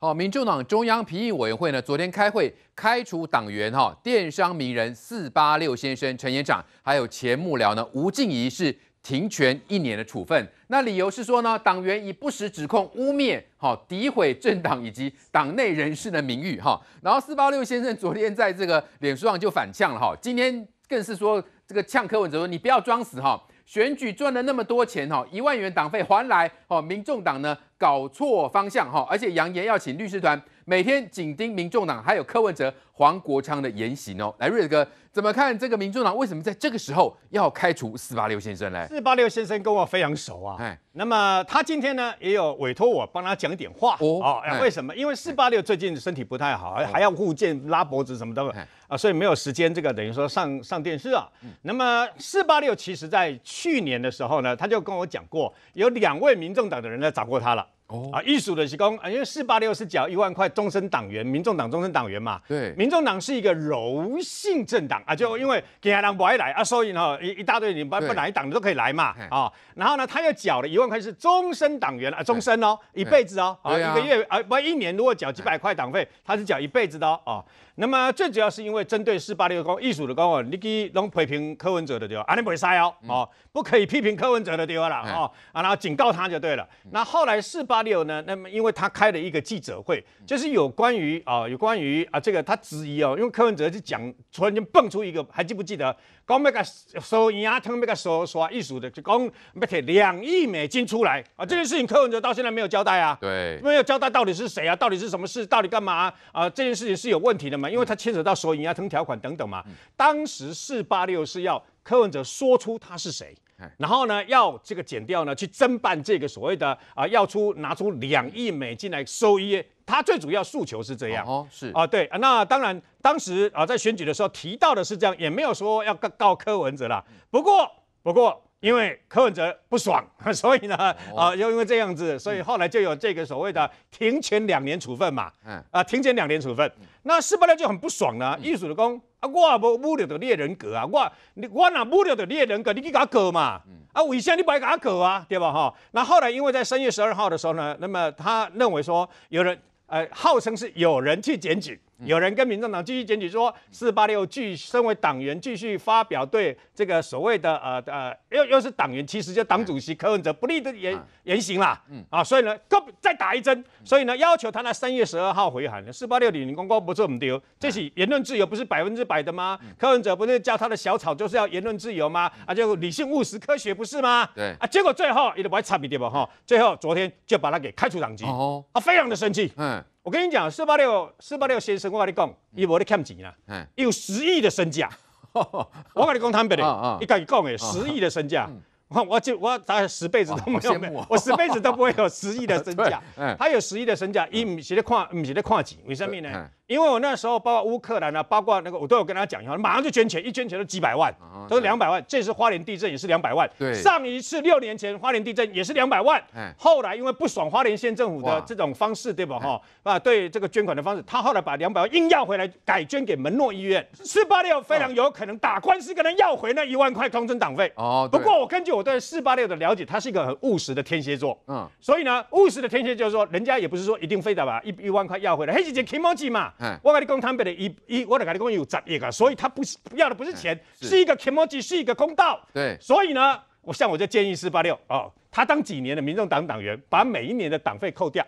哦，民众党中央评议委员会呢，昨天开会开除党员哈，电商名人四八六先生陈延长，还有前幕僚呢吴静怡是停权一年的处分。那理由是说呢，党员以不实指控、污蔑、哈、诋毁政党以及党内人士的名誉哈。然后四八六先生昨天在这个脸书上就反呛了哈，今天更是说这个呛柯文哲说你不要装死哈，选举赚了那么多钱哈，一万元党费还来哦，民众党呢？搞错方向哈，而且扬言要请律师团每天紧盯民众党，还有柯文哲、黄国昌的言行哦。来瑞哥，怎么看这个民众党为什么在这个时候要开除四八六先生呢？四八六先生跟我非常熟啊，哎，那么他今天呢也有委托我帮他讲点话哦。啊，为什么？因为四八六最近身体不太好，还要护健、拉脖子什么的啊，所以没有时间。这个等于说上上电视啊。那么四八六其实在去年的时候呢，他就跟我讲过，有两位民众党的人呢找过他了。哦啊，艺术的是工，因为四八六是缴一万块终身党员，民众党终身党员嘛。对，民众党是一个柔性政党啊，就因为给他人不爱来啊，所以呢一一大堆你不不哪一党的都可以来嘛啊。然后呢，他又缴了一万块是终身党员啊，终身哦，一辈子哦啊，一个月啊不一年如果缴几百块党费，他是缴一辈子的哦那么最主要是因为针对四八六的艺术的高哦，你以拢批评柯文哲的就，阿你不会撒腰哦，不可以批评柯文哲的吧了哦，啊然后警告他就对了。那后来四八六呢，那么因为他开了一个记者会，就是有关于啊，有关于啊这个他质疑哦，因为柯文哲就讲突然间蹦出一个，还记不记得？讲那个收牙疼那个收刷艺术的，就讲别提两亿美金出来啊！这件事情柯文哲到现在没有交代啊，对，没有交代到底是谁啊，到底是什么事，到底干嘛啊？这件事情是有问题的嘛？因为他牵扯到收牙疼条款等等嘛。当时四八六是要柯文哲说出他是谁，然后呢要这个减掉呢去侦办这个所谓的啊，要出拿出两亿美金来收一。他最主要诉求是这样，是啊，对啊，那当然，当时啊，在选举的时候提到的是这样，也没有说要告告柯文哲啦。不过，不过，因为柯文哲不爽，所以呢，啊，又因为这样子，所以后来就有这个所谓的庭前两年处分嘛。嗯啊，庭前两年处分，那施柏勒就很不爽了，意思就讲啊，我不侮辱的劣人格啊，我你我哪侮辱的劣人格，你给阿割嘛？啊，我现在你不给阿割啊，对吧？哈。那后来因为在三月十二号的时候呢，那么他认为说有人。呃，号称是有人去检举。有人跟民众党继续检举说，四八六继身为党员继续发表对这个所谓的呃呃又又是党员，其实就党主席柯文哲不利的言言行啦。嗯啊，所以呢，再打一针，所以呢，要求他呢，三月十二号回函。四八六李林公公不做唔对，这是言论自由，不是百分之百的吗？柯文哲不是叫他的小草就是要言论自由吗？啊，就理性务实科学不是吗？对啊，结果最后，伊都把差别对吧哈？最后昨天就把他给开除党籍。哦，他非常的生气。嗯。我跟你讲，四八六，四八六先生，我跟你讲，伊无得欠钱啦，有十亿的身价。我跟你讲坦白的，伊家己讲十亿的身价，我我就我大概十辈子都没有，我十辈子都不会有十亿的身价。他有十亿的身价，伊唔是咧看，唔是咧看钱，为什么呢？因为我那时候包括乌克兰啊，包括那个我都有跟他讲一下，马上就捐钱，一捐钱就几百万，都是两百万。这次花莲地震也是两百万。对，上一次六年前花莲地震也是两百万。嗯。后来因为不爽花莲县政府的这种方式，对吧？哈啊，对这个捐款的方式，他后来把两百万硬要回来，改捐给门诺医院。四八六非常有可能打官司跟他要回那一万块通存党费。哦。不过我根据我对四八六的了解，他是一个很务实的天蝎座。嗯。所以呢，务实的天蝎就是说，人家也不是说一定非得把一一万块要回来，嘿，姐姐，提莫 i 嘛？我跟你讲，坦白的一一我跟你讲有十亿噶，所以他不是要的，不是钱，是一个天魔 g 是一个公道。对，所以呢，我像我的建议四八六啊。他当几年的民众党党员，把每一年的党费扣掉，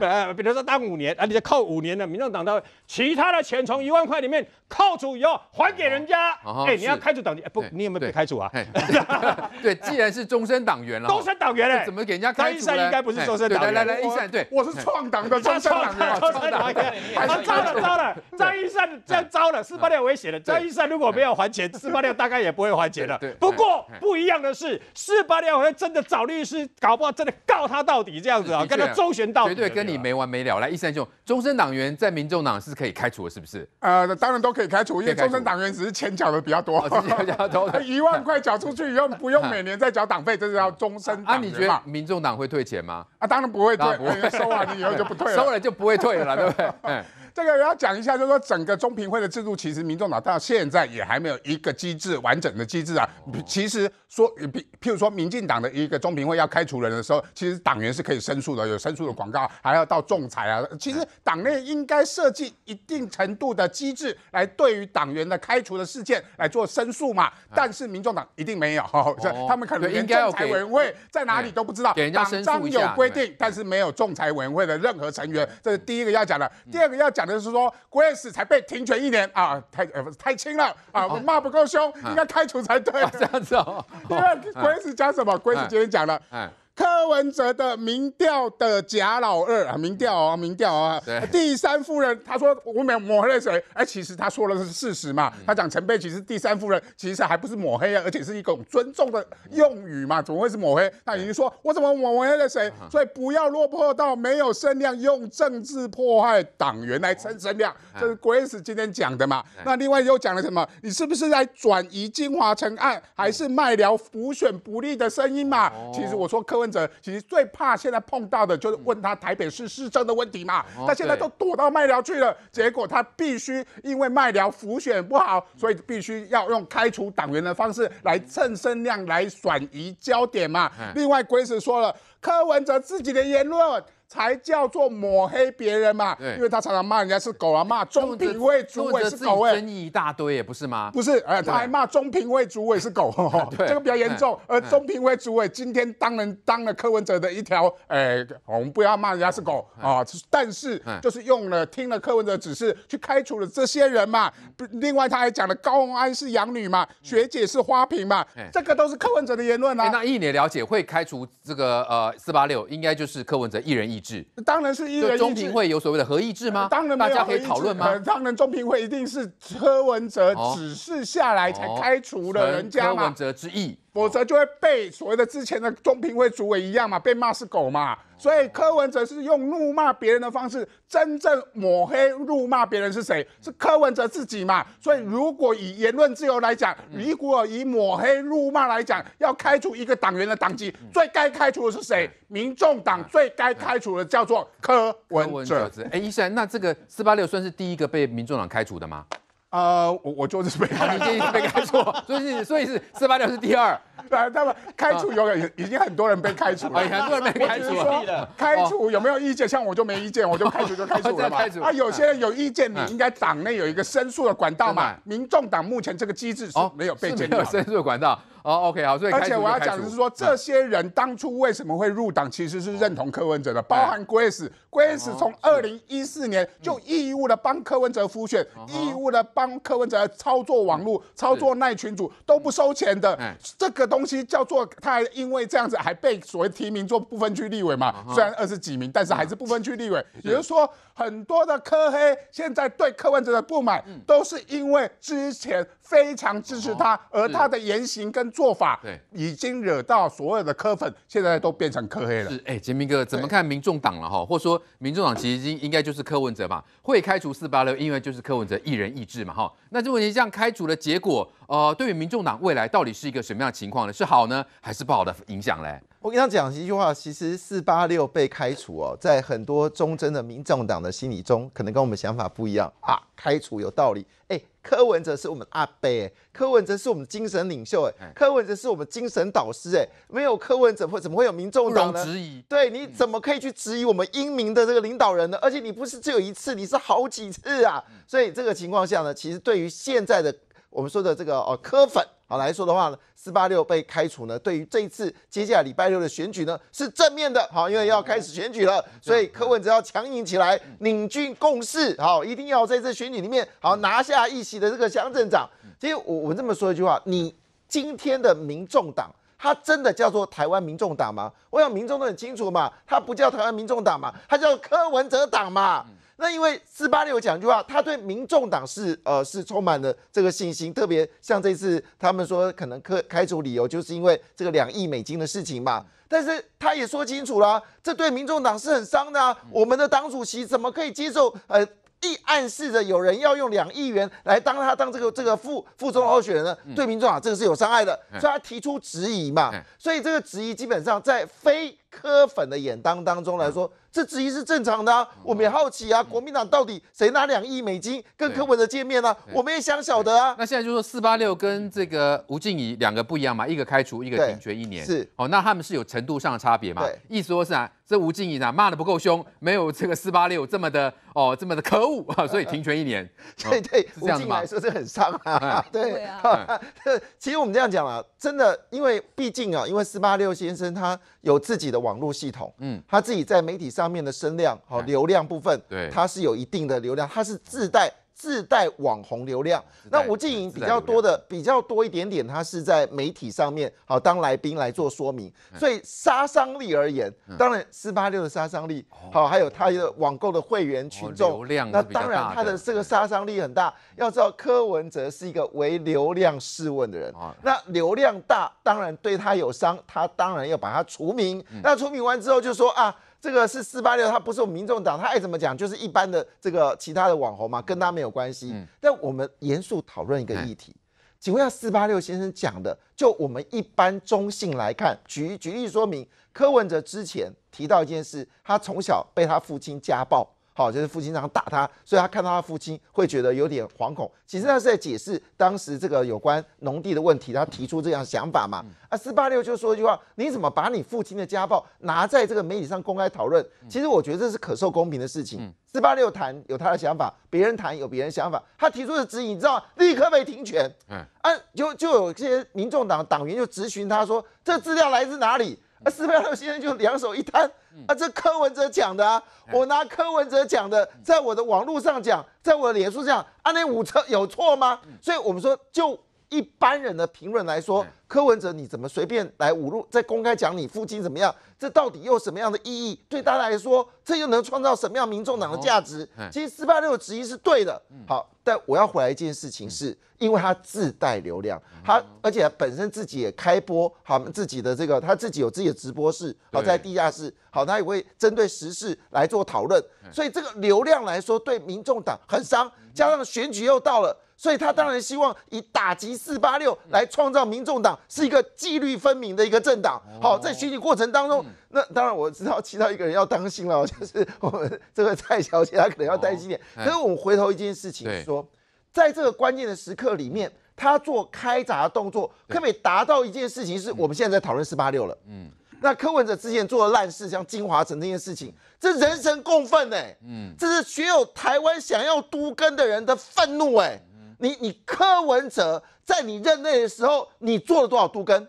呃，比如说当五年啊，你就扣五年的民众党的，其他的钱从一万块里面扣除以后还给人家。哎，你要开除党籍？不，你有没有被开除啊？对，既然是终身党员了，终身党员怎么给人家开除？张一山应该不是终身党员。来来来，一山，对，我是创党的终身党员。张一山，张一山，张一山，这样糟了，施柏亮危险了。张一山如果没有还钱，四八六大概也不会还钱了。不过不一样的是，四八六亮。真的找律师，搞不好真的告他到底这样子啊，跟他周旋到底，绝对跟你没完没了。来，一生兄，终身党员在民众党是可以开除的，是不是？呃，当然都可以开除，因为终身党员只是钱缴的比较多，一万块缴出去，以后，不用每年再缴党费，这是要终身。那你觉得民众党会退钱吗？啊，当然不会退，收完你以后就不退，了，收了就不会退了，对不对？这个要讲一下，就是说整个中评会的制度，其实民众党到现在也还没有一个机制完整的机制啊。其实说，譬譬如说民进党的一个中评会要开除人的时候，其实党员是可以申诉的，有申诉的广告，还要到仲裁啊。其实党内应该设计一定程度的机制，来对于党员的开除的事件来做申诉嘛。但是民众党一定没有，这 他们可能连仲裁委员会在哪里都不知道。党章有规定，但是没有仲裁委员会的任何成员，这是第一个要讲的。第二个要讲。可能是说郭院士才被停权一年啊，太呃不是太轻了啊，骂不够凶，应该开除才对，这样子。因为郭院士讲什么，郭院士今天讲了，柯文哲的民调的假老二啊，民调啊，民调啊，第三夫人，他说我没有抹黑谁，哎，其实他说的是事实嘛，他讲陈佩琪是第三夫人，其实还不是抹黑啊，而且是一种尊重的用语嘛，怎么会是抹黑？那你就说我怎么抹黑了谁？所以不要落魄到没有声量，用政治迫害党员来撑声量，这是 Grace 今天讲的嘛。那另外又讲了什么？你是不是在转移金华城案，还是卖聊补选不利的声音嘛？其实我说柯文。其实最怕现在碰到的，就是问他台北市市政的问题嘛。他现在都躲到麦寮去了，结果他必须因为麦寮浮选不好，所以必须要用开除党员的方式来蹭声量，来转移焦点嘛。另外，鬼子说了柯文哲自己的言论。才叫做抹黑别人嘛，因为他常常骂人家是狗啊，骂中评委主委是狗，哎，争议一大堆，也不是吗？不是，哎，还骂中评委主委是狗，这个比较严重。而中评委主委今天当然当了柯文哲的一条，哎，我们不要骂人家是狗啊，但是就是用了听了柯文哲指示去开除了这些人嘛。另外他还讲了高红安是养女嘛，学姐是花瓶嘛，这个都是柯文哲的言论啊。那依你的了解，会开除这个呃四八六，应该就是柯文哲一人一。当然是一人一中评会有所谓的合议制吗？当然大家可以讨论吗？当然中评会一定是柯文哲指示下来才开除了人家嘛。柯文哲之意。否则就会被所谓的之前的中评会主委一样嘛，被骂是狗嘛。所以柯文哲是用怒骂别人的方式，真正抹黑、怒骂别人是谁，是柯文哲自己嘛。所以如果以言论自由来讲，如果以抹黑、怒骂来讲，要开除一个党员的党籍，最该开除的是谁？民众党最该开除的叫做柯文哲。哎，医生，那这个四八六算是第一个被民众党开除的吗？呃，我我就是被，你已经是被开除，所以是所以是四八六是第二，那他们开除，有已经很多人被开除了，很多人被开除了，开除有没有意见？像我就没意见，我就开除就开除，了开啊，有些人有意见，你应该党内有一个申诉的管道嘛？民众党目前这个机制是没有，被没有申诉的管道。哦，OK，好，所以而且我要讲的是说，这些人当初为什么会入党，其实是认同柯文哲的，包含 Grace，Grace 从二零一四年就义务的帮柯文哲复选，义务的帮柯文哲操作网络、操作耐群组，都不收钱的，这个东西叫做他因为这样子还被所谓提名做不分区立委嘛，虽然二十几名，但是还是不分区立委，也就是说很多的柯黑现在对柯文哲的不满，都是因为之前。非常支持他，而他的言行跟做法，对，已经惹到所有的科粉，现在都变成科黑了。是，哎，杰明哥怎么看民众党了哈？或者说，民众党其实应应该就是柯文哲嘛？会开除四八六，因为就是柯文哲一人一志嘛？哈，那这问题这样开除的结果，呃，对于民众党未来到底是一个什么样的情况呢？是好呢，还是不好的影响嘞？我跟他讲一句话，其实四八六被开除哦，在很多忠贞的民众党的心理中，可能跟我们想法不一样啊。开除有道理，哎。柯文哲是我们阿伯，柯文哲是我们精神领袖，哎，柯文哲是我们精神导师，哎，没有柯文哲，会怎么会有民众党呢？质疑？对，你怎么可以去质疑我们英明的这个领导人呢？而且你不是只有一次，你是好几次啊！所以这个情况下呢，其实对于现在的。我们说的这个哦，柯粉好来说的话呢，四八六被开除呢，对于这一次接下来礼拜六的选举呢，是正面的，好，因为要开始选举了，所以柯文哲要强硬起来，凝聚共识，好，一定要在这选举里面好拿下一席的这个乡镇长。其实我我这么说一句话，你今天的民众党，他真的叫做台湾民众党吗？我想民众都很清楚嘛，他不叫台湾民众党嘛，他叫柯文哲党嘛。那因为四八六讲一句话，他对民众党是呃是充满了这个信心，特别像这次他们说可能开开除理由就是因为这个两亿美金的事情嘛，但是他也说清楚了，这对民众党是很伤的，我们的党主席怎么可以接受呃一暗示着有人要用两亿元来当他当这个这个副副总候选人呢？对民众啊，这个是有伤害的，所以他提出质疑嘛，所以这个质疑基本上在非。科粉的眼当当中来说，这质疑是正常的。啊。我们也好奇啊，国民党到底谁拿两亿美金跟柯文哲见面呢？我们也想晓得啊。那现在就说四八六跟这个吴静怡两个不一样嘛？一个开除，一个停权一年。是哦，那他们是有程度上的差别嘛？意思说是啊，这吴静怡呢骂的不够凶，没有这个四八六这么的哦，这么的可恶啊，所以停权一年。所 以对吴静怡来说是很伤啊。对啊。其实我们这样讲啊。真的，因为毕竟啊，因为四八六先生他有自己的网络系统，嗯，他自己在媒体上面的声量、好流量部分，对，他是有一定的流量，他是自带。自带网红流量，那吴静莹比较多的比较多一点点，她是在媒体上面好当来宾来做说明，所以杀伤力而言，当然四八六的杀伤力好，还有她的网购的会员群众，那当然她的这个杀伤力很大。要知道柯文哲是一个唯流量试问的人，那流量大当然对他有伤，他当然要把它除名。那除名完之后就说啊。这个是四八六，他不是我们民众党，他爱怎么讲就是一般的这个其他的网红嘛，跟他没有关系。但我们严肃讨论一个议题，请问一下四八六先生讲的，就我们一般中性来看，举举例说明，柯文哲之前提到一件事，他从小被他父亲家暴。好，就是父亲常打他，所以他看到他父亲会觉得有点惶恐。其实他是在解释当时这个有关农地的问题，他提出这样想法嘛。啊，四八六就说一句话：“你怎么把你父亲的家暴拿在这个媒体上公开讨论？”其实我觉得这是可受公平的事情。四八六谈有他的想法，别人谈有别人想法。他提出的指引，你知道，立刻被停权。嗯，啊，就就有些民众党党员就质询他说：“这资料来自哪里？”啊，四八六先生就两手一摊。啊，这柯文哲讲的啊，我拿柯文哲讲的，在我的网络上讲，在我的脸书上讲，啊，那五车有错吗？所以我们说，就一般人的评论来说，柯文哲你怎么随便来侮辱，在公开讲你父亲怎么样？这到底有什么样的意义？对大家来说，这又能创造什么样民众党的价值？其实四八六的质疑是对的。好，但我要回来一件事情是，因为他自带流量，他而且本身自己也开播，好自己的这个他自己有自己的直播室，好在地下室，好他也会针对时事来做讨论，所以这个流量来说对民众党很伤。加上选举又到了，所以他当然希望以打击四八六来创造民众党是一个纪律分明的一个政党。好，在选举过程当中。那当然我知道，其他一个人要当心了，就是我们这个蔡小姐，她可能要担心点。可是我们回头一件事情说，在这个关键的时刻里面，他做开闸动作，可不可以达到一件事情？是我们现在在讨论四八六了。嗯，那柯文哲之前做的烂事，像金华城这件事情，这人神共愤呢，嗯，这是所有台湾想要都根的人的愤怒哎。你你柯文哲在你任内的时候，你做了多少都根？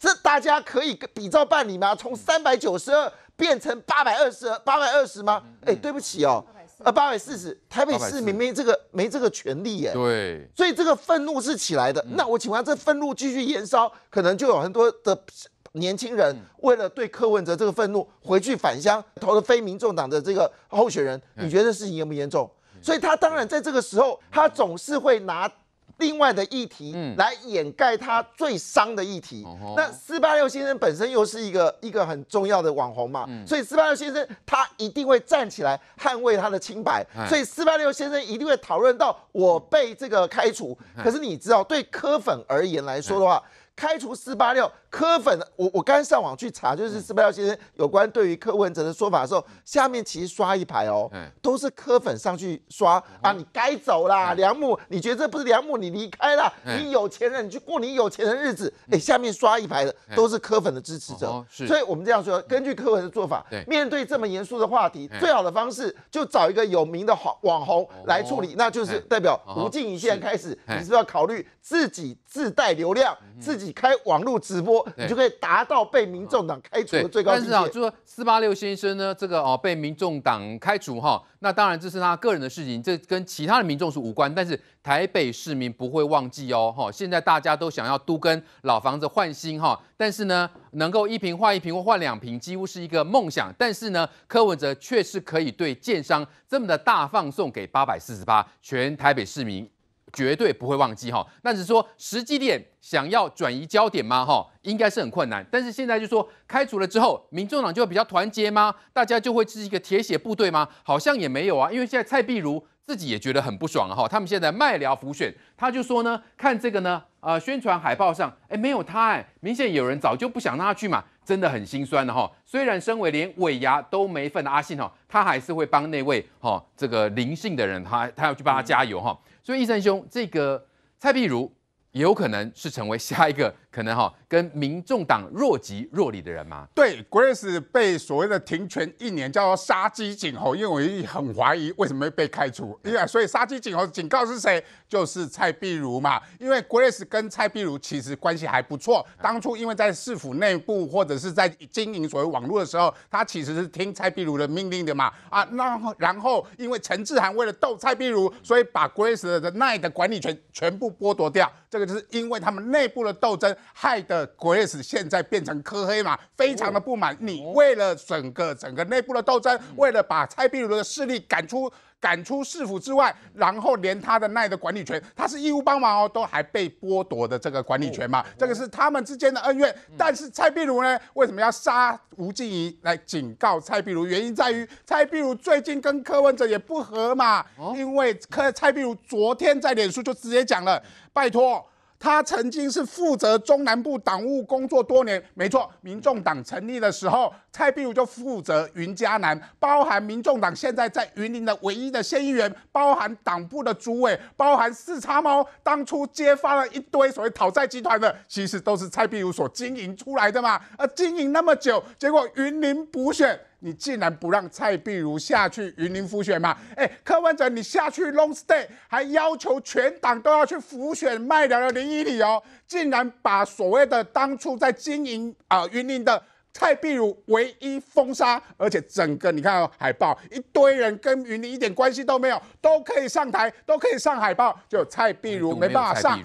这大家可以比照办理吗？从三百九十二变成八百二十，八百二十吗？哎，对不起哦，呃，八百四十，台北市民没这个没这个权利耶。对，所以这个愤怒是起来的。那我请问，这愤怒继续延烧，可能就有很多的 年轻人为了对柯文哲这个愤怒，回去返乡投了非民众党的这个候选人。你觉得事情严不严重？所以他当然在这个时候，他总是会拿。另外的议题来掩盖他最伤的议题。那四八六先生本身又是一个一个很重要的网红嘛，所以四八六先生他一定会站起来捍卫他的清白。所以四八六先生一定会讨论到我被这个开除。可是你知道，对科粉而言来说的话。开除四八六科粉，我我刚上网去查，就是四八六先生有关对于柯文哲的说法的时候，下面其实刷一排哦，都是科粉上去刷啊，你该走啦，梁母，你觉得这不是梁母，你离开啦，你有钱人，你去过你有钱的日子，哎，下面刷一排的都是科粉的支持者，所以，我们这样说，根据柯文的做法，面对这么严肃的话题，最好的方式就找一个有名的好网红来处理，那就是代表吴静怡现在开始，你是不是要考虑自己？自带流量，自己开网络直播，你就可以达到被民众党开除的最高但是啊，就说四八六先生呢，这个哦被民众党开除哈，那当然这是他个人的事情，这跟其他的民众是无关。但是台北市民不会忘记哦哈，现在大家都想要都跟老房子换新哈，但是呢能够一平换一平或换两平，几乎是一个梦想。但是呢柯文哲却是可以对建商这么的大放送给八百四十八全台北市民。绝对不会忘记哈，那只是说时机点想要转移焦点吗？哈，应该是很困难。但是现在就说开除了之后，民众党就比较团结吗？大家就会是一个铁血部队吗？好像也没有啊，因为现在蔡碧如自己也觉得很不爽哈。他们现在卖聊浮选，他就说呢，看这个呢，啊，宣传海报上，哎，没有他，哎，明显有人早就不想让他去嘛，真的很心酸的哈。虽然身为连尾牙都没份的阿信哈，他还是会帮那位哈这个灵性的人，他他要去帮他加油哈。所以，易生兄，这个蔡碧如有可能是成为下一个。可能哈跟民众党若即若离的人嘛？对，Grace 被所谓的停权一年叫做杀鸡儆猴，因为我很怀疑为什么会被开除，因为所以杀鸡儆猴警告是谁？就是蔡壁如嘛，因为 Grace 跟蔡壁如其实关系还不错，当初因为在市府内部或者是在经营所谓网络的时候，他其实是听蔡壁如的命令的嘛，啊，那然后因为陈志涵为了斗蔡壁如，所以把 Grace 的奈的管理权全部剥夺掉，这个就是因为他们内部的斗争。害的国瑞斯现在变成科黑嘛，非常的不满。你为了整个整个内部的斗争，为了把蔡碧如的势力赶出赶出市府之外，然后连他的奈的管理权，他是义务帮忙哦，都还被剥夺的这个管理权嘛。这个是他们之间的恩怨。但是蔡壁如呢，为什么要杀吴静怡来警告蔡壁如？原因在于蔡壁如最近跟柯文哲也不和嘛。因为柯蔡壁如昨天在脸书就直接讲了，拜托。他曾经是负责中南部党务工作多年，没错，民众党成立的时候，蔡壁如就负责云嘉南，包含民众党现在在云林的唯一的县议员，包含党部的主委，包含四叉猫，当初揭发了一堆所谓讨债集团的，其实都是蔡壁如所经营出来的嘛，而经营那么久，结果云林补选。你竟然不让蔡碧如下去云林复选嘛？哎，柯文哲你下去 long stay，还要求全党都要去复选，卖掉了林依理哦，竟然把所谓的当初在经营啊云林的蔡碧如唯一封杀，而且整个你看哦、海报，一堆人跟云林一点关系都没有，都可以上台，都可以上海报，就蔡碧如没办法上。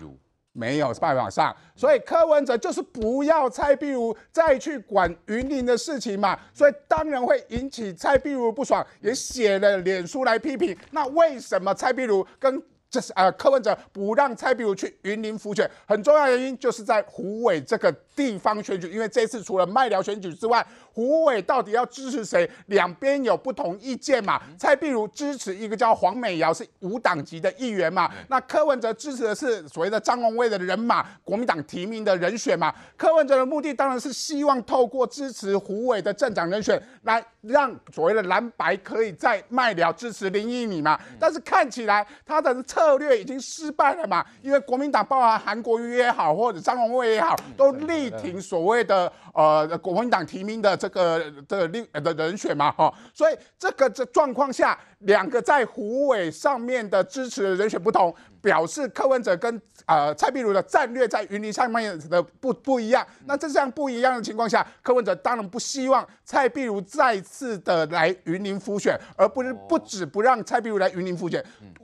没有办法上，所以柯文哲就是不要蔡碧如再去管云林的事情嘛，所以当然会引起蔡碧如不爽，也写了脸书来批评。那为什么蔡碧如跟这是呃柯文哲不让蔡碧如去云林辅选？很重要原因就是在胡伟这个。地方选举，因为这次除了麦寮选举之外，胡伟到底要支持谁？两边有不同意见嘛？蔡碧如支持一个叫黄美瑶，是无党籍的议员嘛？那柯文哲支持的是所谓的张宏惠的人马，国民党提名的人选嘛？柯文哲的目的当然是希望透过支持胡伟的镇长人选，来让所谓的蓝白可以在麦寮支持林益敏嘛？但是看起来他的策略已经失败了嘛？因为国民党包含韩国瑜也好，或者张宏惠也好，都立。停所谓的呃国民党提名的这个的另的人选嘛哈，所以这个这状况下。两个在湖尾上面的支持人选不同，表示柯文哲跟呃蔡壁如的战略在云林上面的不不一样。那这项不一样的情况下，柯文哲当然不希望蔡壁如再次的来云林复选，而不是不止不让蔡壁如来云林复选。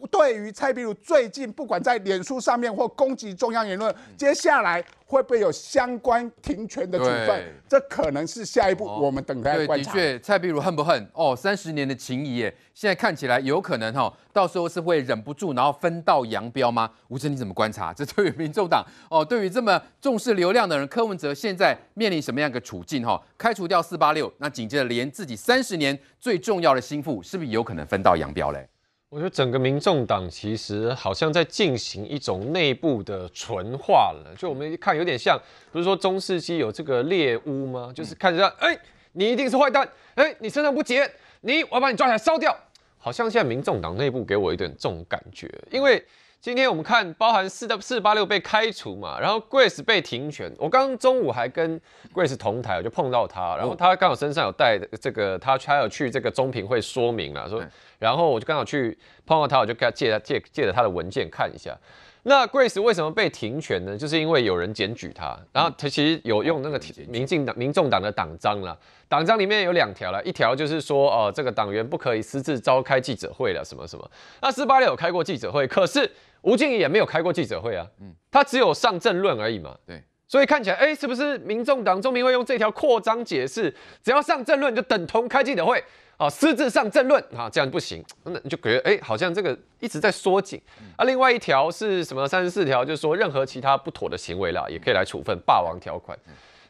对于蔡壁如最近不管在脸书上面或攻击中央言论，接下来会不会有相关停权的处分？这可能是下一步我们等待观察。的确，蔡壁如恨不恨？哦，三十年的情谊耶。现在看起来有可能哈，到时候是会忍不住，然后分道扬镳吗？吴哲，你怎么观察？这对于民众党哦，对于这么重视流量的人，柯文哲现在面临什么样一个处境哈？开除掉四八六，那紧接着连自己三十年最重要的心腹，是不是有可能分道扬镳嘞？我觉得整个民众党其实好像在进行一种内部的纯化了，就我们看有点像，不是说中世纪有这个猎巫吗？就是看着，来，哎，你一定是坏蛋，哎，你身上不洁。你，我要把你抓起来烧掉。好像现在民众党内部给我一点这种感觉，因为今天我们看，包含四的四八六被开除嘛，然后 Grace 被停权。我刚中午还跟 Grace 同台，我就碰到他，然后他刚好身上有带这个，他才有去这个中评会说明了。说，然后我就刚好去碰到他，我就给他借借借着他的文件看一下。那 Grace 为什么被停权呢？就是因为有人检举他，然后他其实有用那个民进党、民众党的党章了。党章里面有两条啦，一条就是说，呃，这个党员不可以私自召开记者会了，什么什么。那斯巴亮有开过记者会，可是吴静怡也没有开过记者会啊，嗯，他只有上政论而已嘛，对。所以看起来，哎，是不是民众党中民会用这条扩张解释，只要上政论就等同开记者会啊？私自上政论啊，这样不行，那你就觉得哎，好像这个一直在缩紧啊。另外一条是什么？三十四条就是说，任何其他不妥的行为啦，也可以来处分霸王条款。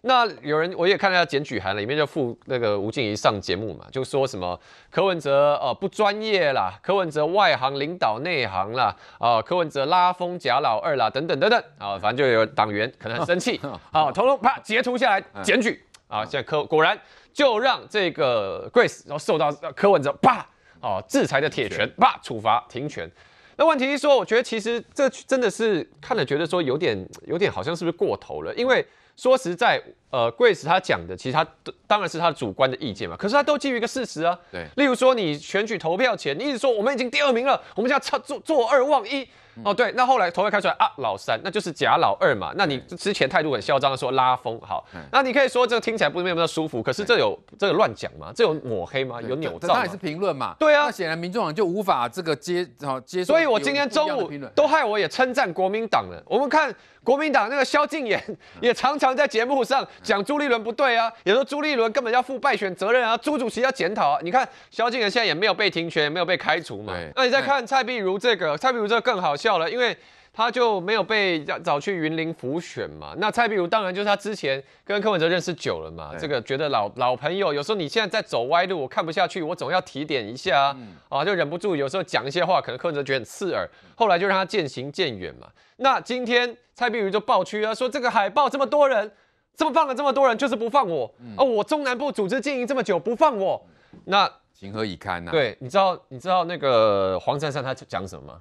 那有人，我也看到下检举函了，里面就附那个吴静怡上节目嘛，就说什么柯文哲呃不专业啦，柯文哲外行领导内行啦，啊柯文哲拉风假老二啦，等等等等啊，反正就有党员可能很生气，好，通通啪截图下来 检举啊，现在柯果然就让这个 Grace 然后受到柯文哲啪哦制裁的铁拳啪处罚停权，那问题说，我觉得其实这真的是看了觉得说有点有点好像是不是过头了，因为。说实在。呃，Grace 他讲的，其实他当然是他主观的意见嘛。可是他都基于一个事实啊。对，例如说你选举投票前，你一直说我们已经第二名了，我们叫在做坐二望一。哦，对，那后来投票开出来啊，老三，那就是假老二嘛。那你之前态度很嚣张的说拉风好，那你可以说这个听起来不是没有舒服，可是这有这有乱讲吗？这有抹黑吗？有扭？造？当然是评论嘛。对啊，显然民众党就无法这个接好接受。所以我今天中午都害我也称赞国民党了。我们看国民党那个萧敬言也常常在节目上。讲朱立伦不对啊，也说朱立伦根本要负败选责任啊，朱主席要检讨啊。你看萧敬腾现在也没有被停权，也没有被开除嘛。那你再看蔡碧如这个，蔡碧如这个更好笑了，因为他就没有被找去云林辅选嘛。那蔡碧如当然就是他之前跟柯文哲认识久了嘛，这个觉得老老朋友，有时候你现在在走歪路，我看不下去，我总要提点一下啊，啊就忍不住有时候讲一些话，可能柯文哲觉得很刺耳，后来就让他渐行渐远嘛。那今天蔡碧如就爆区啊，说这个海报这么多人。这么放了这么多人，就是不放我啊！我中南部组织经营这么久，不放我，那情何以堪呢？对，你知道，你知道那个黄珊珊她讲什么吗？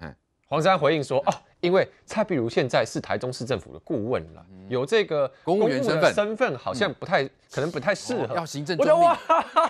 黄珊回应说：“哦，因为蔡碧如现在是台中市政府的顾问了，有这个公务员身份，身份好像不太可能不太适合要行政。我就哇，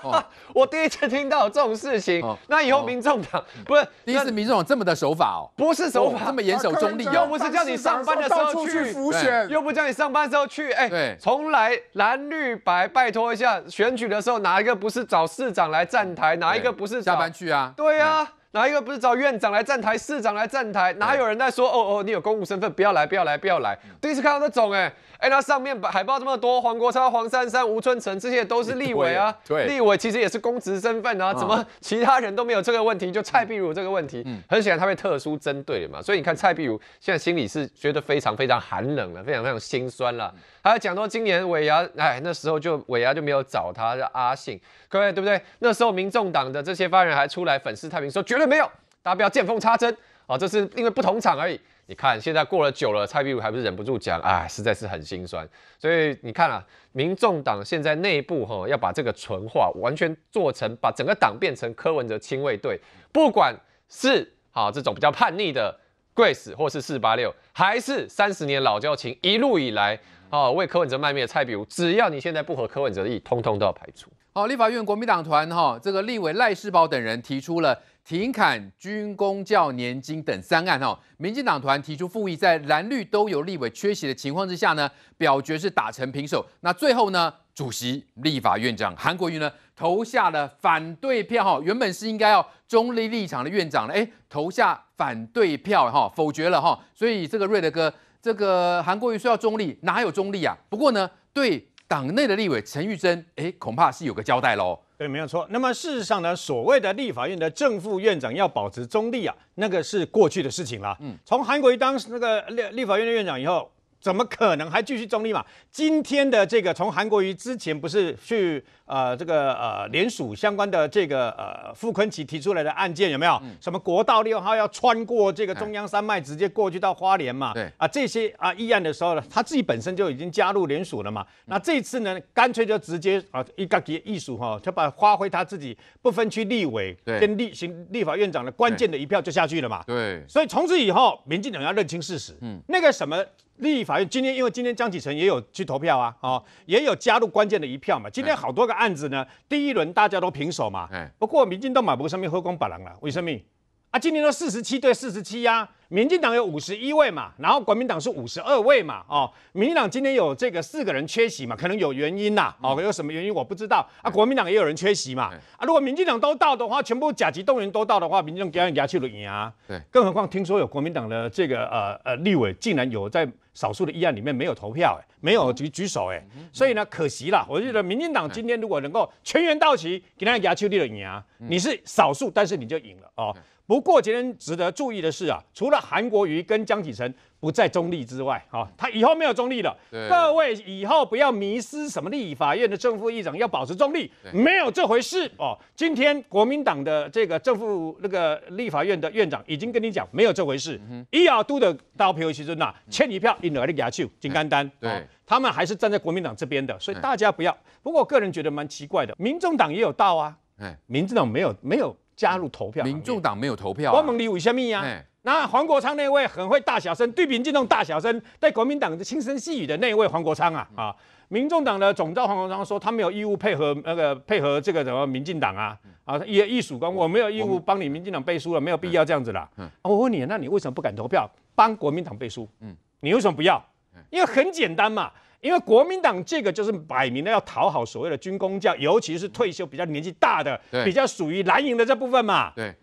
我第一次听到这种事情。那以后民众党 不是第一次，民众党这么的手法哦，不是手法这么严守中立，又不是叫你上班的时候去浮选，又不叫你上班的时候去哎，对，从来蓝绿白拜托一下，选举的时候哪一个不是找市长来站台，哪一个不是下班去啊？对啊。”哪一个不是找院长来站台、市长来站台？哪有人在说哦哦，你有公务身份，不要来，不要来，不要来！第一次看到这种，哎。哎，那上面海报这么多，黄国超、黄珊珊、吴春成这些都是立委啊，立委其实也是公职身份啊，怎么其他人都没有这个问题，就蔡碧如这个问题，很显然他被特殊针对了嘛，所以你看蔡碧如现在心里是觉得非常非常寒冷了，非常非常心酸了，还有讲到今年尾牙，哎，那时候就尾牙就没有找他阿信，各位对不对？那时候民众党的这些发言人还出来粉饰太平说绝对没有，大家不要见缝插针啊，这是因为不同场而已。你看，现在过了久了，蔡壁如还不是忍不住讲，哎，实在是很心酸。所以你看啊，民众党现在内部哈，要把这个纯化，完全做成把整个党变成柯文哲亲卫队。不管是好这种比较叛逆的 Grace，或是四八六，还是三十年老交情一路以来哦为柯文哲卖命的蔡壁如，只要你现在不合柯文哲的意，通通都要排除。好，立法院国民党团哈，这个立委赖世宝等人提出了。停砍军公教年金等三案，哈，民进党团提出复议，在蓝绿都有立委缺席的情况之下呢，表决是打成平手。那最后呢，主席、立法院长韩国瑜呢投下了反对票，哈，原本是应该要中立立场的院长呢，哎，投下反对票，哈，否决了，哈，所以这个瑞德哥，这个韩国瑜说要中立，哪有中立啊？不过呢，对党内的立委陈玉珍，哎，恐怕是有个交代喽。对，没有错。那么事实上呢，所谓的立法院的正副院长要保持中立啊，那个是过去的事情了。嗯，从韩国瑜当那个立立法院的院长以后，怎么可能还继续中立嘛？今天的这个，从韩国瑜之前不是去。呃，这个呃，联署相关的这个呃，傅坤奇提出来的案件有没有？什么国道六号要穿过这个中央山脉，直接过去到花莲嘛？对。啊，这些啊议案的时候呢，他自己本身就已经加入联署了嘛。那这次呢，干脆就直接啊，一个给艺术哈，就把发挥他自己不分区立委跟立行立法院长的关键的一票就下去了嘛。对。所以从此以后，民进党要认清事实。嗯。那个什么立法院今天，因为今天江启臣也有去投票啊，哦，也有加入关键的一票嘛。今天好多个。案子呢？第一轮大家都平手嘛。不过民进党买不上面喝光板狼了，为什么？啊，今年都四十七对四十七呀。民进党有五十一位嘛，然后国民党是五十二位嘛。哦，民进党今天有这个四个人缺席嘛，可能有原因呐。哦，有什么原因我不知道啊。国民党也有人缺席嘛。啊，如果民进党都到的话，全部甲级动员都到的话，民进党给人家去赢啊。对，更何况听说有国民党的这个呃呃立委竟然有在。少数的议案里面没有投票，哎，没有举举手，哎，所以呢，可惜了。我觉得民进党今天如果能够全员到齐，给他压秋力了呀，你是少数，但是你就赢了啊。不过今天值得注意的是啊，除了韩国瑜跟江启臣不在中立之外，啊，他以后没有中立了。各位以后不要迷失什么立法院的正副议长要保持中立，没有这回事哦。今天国民党的这个正副那个立法院的院长已经跟你讲，没有这回事。伊亚都的刀皮其实尊呐，签一票，伊尔利牙丘，金甘丹，对，他们还是站在国民党这边的，所以大家不要。不过我个人觉得蛮奇怪的，民众党也有道啊，民众党没有没有。加入投票，民众党没有投票，我们理为什么呀？那黄国昌那位很会大小声，对民进党大小声，对国民党的轻声细语的那位黄国昌啊啊！民众党的总召黄国昌说，他没有义务配合那个配合这个什么民进党啊啊！也一属官，我没有义务帮你民进党背书了，没有必要这样子啦。嗯，我问你，那你为什么不敢投票帮国民党背书？嗯，你为什么不要？因为很简单嘛。因为国民党这个就是摆明了要讨好所谓的军功教，尤其是退休比较年纪大的，比较属于蓝营的这部分嘛。对。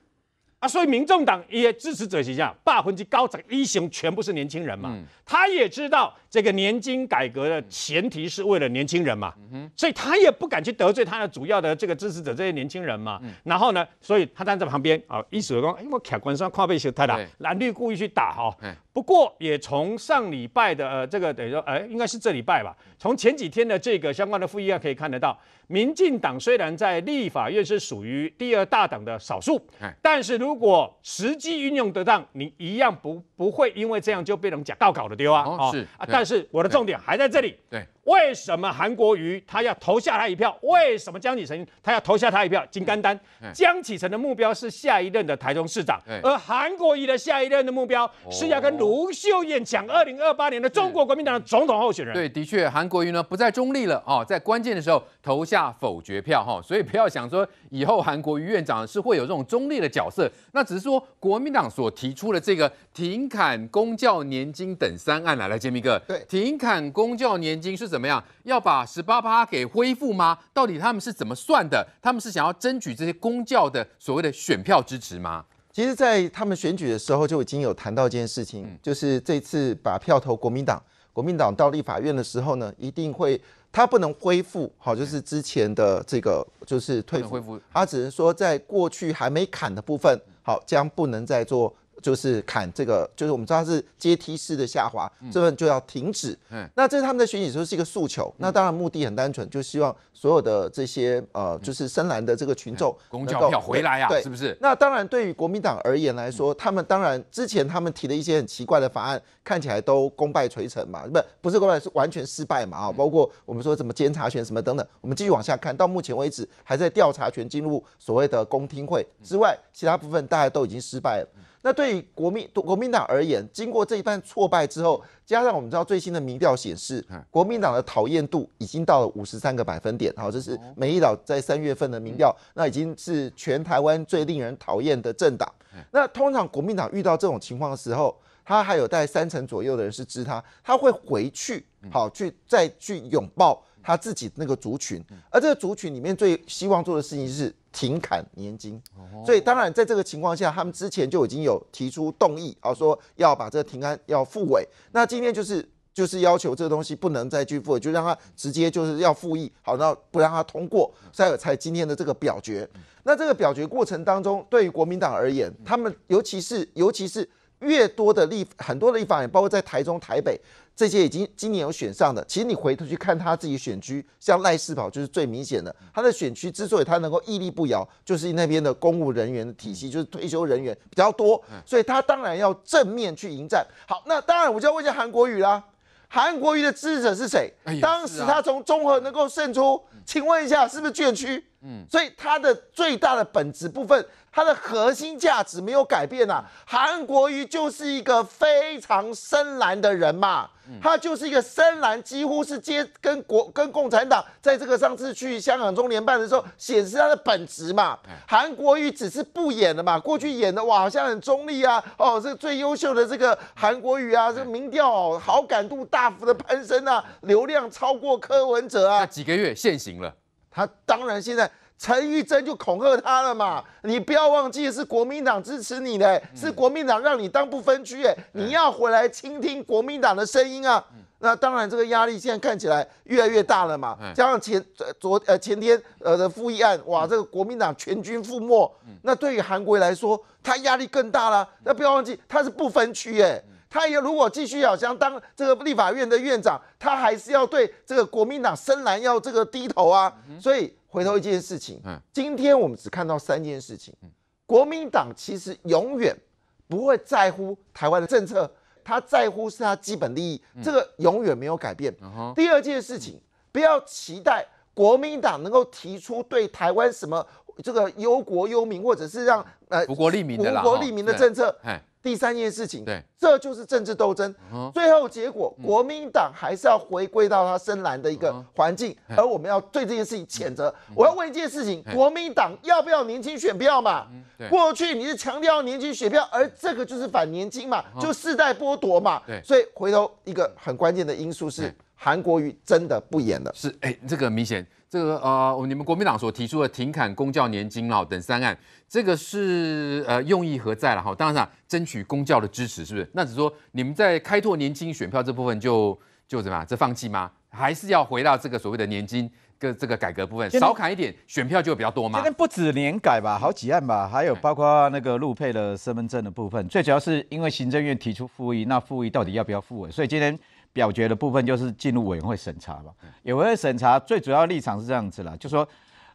啊，所以民众党一些支持者形象，百分之高者一雄全部是年轻人嘛，他也知道这个年金改革的前提是为了年轻人嘛，所以他也不敢去得罪他的主要的这个支持者这些年轻人嘛。然后呢，所以他站在旁边啊，一手说，哎，我卡关上跨背淘太了，蓝绿故意去打哈。不过也从上礼拜的呃这个等于说哎，应该是这礼拜吧，从前几天的这个相关的副议院可以看得到。民进党虽然在立法院是属于第二大党的少数，但是如果实际运用得当，你一样不不会因为这样就被人假高搞的丢啊啊！是啊，但是我的重点还在这里。对，为什么韩国瑜他要投下他一票？为什么江启臣他要投下他一票？金甘丹江启臣的目标是下一任的台中市长，而韩国瑜的下一任的目标是要跟卢秀燕抢二零二八年的中国国民党的总统候选人。对，的确韩国瑜呢不再中立了哦，在关键的时候投下。下否决票哈，所以不要想说以后韩国瑜院长是会有这种中立的角色，那只是说国民党所提出的这个停砍公教年金等三案，来来揭秘哥？对，停砍公教年金是怎么样？要把十八趴给恢复吗？到底他们是怎么算的？他们是想要争取这些公教的所谓的选票支持吗？其实，在他们选举的时候就已经有谈到一件事情，就是这次把票投国民党，国民党到立法院的时候呢，一定会。它不能恢复，好，就是之前的这个就是退复，它只能说在过去还没砍的部分，好，将不能再做。就是砍这个，就是我们知道是阶梯式的下滑，这份就要停止。嗯，那这是他们的选举时候是一个诉求，那当然目的很单纯，就希望所有的这些呃，就是深蓝的这个群众能够回来呀，对，是不是？那当然对于国民党而言来说，他们当然之前他们提的一些很奇怪的法案，看起来都功败垂成嘛，不不是功败是完全失败嘛，啊！包括我们说什么监察权什么等等，我们继续往下看，到目前为止还在调查权进入所谓的公听会之外，其他部分大家都已经失败了。那对于国民国民党而言，经过这一番挫败之后，加上我们知道最新的民调显示，国民党的讨厌度已经到了五十三个百分点。好，这是美丽岛在三月份的民调，那已经是全台湾最令人讨厌的政党。那通常国民党遇到这种情况的时候，他还有待三成左右的人是支他，他会回去好去再去拥抱他自己那个族群，而这个族群里面最希望做的事情是。停砍年金，所以当然在这个情况下，他们之前就已经有提出动议啊，说要把这个停刊要复委。那今天就是就是要求这个东西不能再去复委，就让他直接就是要复议，好，那不让他通过，才才今天的这个表决。那这个表决过程当中，对于国民党而言，他们尤其是尤其是。越多的立很多的立法人，包括在台中、台北这些已经今年有选上的，其实你回头去看他自己选区，像赖世宝就是最明显的。他的选区之所以他能够屹立不摇，就是那边的公务人员的体系，就是退休人员比较多，所以他当然要正面去迎战。好，那当然我就要问一下韩国瑜啦。韩国瑜的支持者是谁？当时他从综合能够胜出，请问一下是不是眷区？嗯，所以他的最大的本质部分。他的核心价值没有改变呐，韩国瑜就是一个非常深蓝的人嘛，他就是一个深蓝，几乎是接跟国跟共产党在这个上次去香港中联办的时候显示他的本质嘛，韩国瑜只是不演了嘛，过去演的哇好像很中立啊，哦这最优秀的这个韩国瑜啊，这个民调好感度大幅的攀升啊，流量超过柯文哲啊，几个月现行了，他当然现在。陈玉珍就恐吓他了嘛？你不要忘记是国民党支持你的，是国民党让你当不分区，哎，你要回来倾听国民党的声音啊！那当然，这个压力现在看起来越来越大了嘛。加上前昨呃前天呃的复议案，哇，这个国民党全军覆没。那对于韩国来说，他压力更大了。那不要忘记，他是不分区，哎，他也如果继续要当这个立法院的院长，他还是要对这个国民党深蓝要这个低头啊。所以。回头一件事情，嗯，今天我们只看到三件事情。国民党其实永远不会在乎台湾的政策，他在乎是他基本利益，这个永远没有改变。第二件事情，不要期待国民党能够提出对台湾什么这个忧国忧民，或者是让呃国利民的国利民的政策。第三件事情，对。这就是政治斗争，最后结果国民党还是要回归到他深蓝的一个环境，而我们要对这件事情谴责。我要问一件事情：国民党要不要年轻选票嘛？过去你是强调年轻选票，而这个就是反年轻嘛，就世代剥夺嘛。对，所以回头一个很关键的因素是，韩国瑜真的不演了。是，哎，这个明显，这个啊，你们国民党所提出的停砍公教年金啊等三案，这个是呃用意何在了哈？当然，争取公教的支持，是不是？那只说你们在开拓年轻选票这部分就就怎么啊？这放弃吗？还是要回到这个所谓的年金跟这个改革部分，少砍一点选票就会比较多吗？今天不止年改吧，好几案吧，还有包括那个陆配的身份证的部分。最主要是因为行政院提出复议，那复议到底要不要复委？所以今天表决的部分就是进入委员会审查吧。委员会审查最主要立场是这样子啦，就说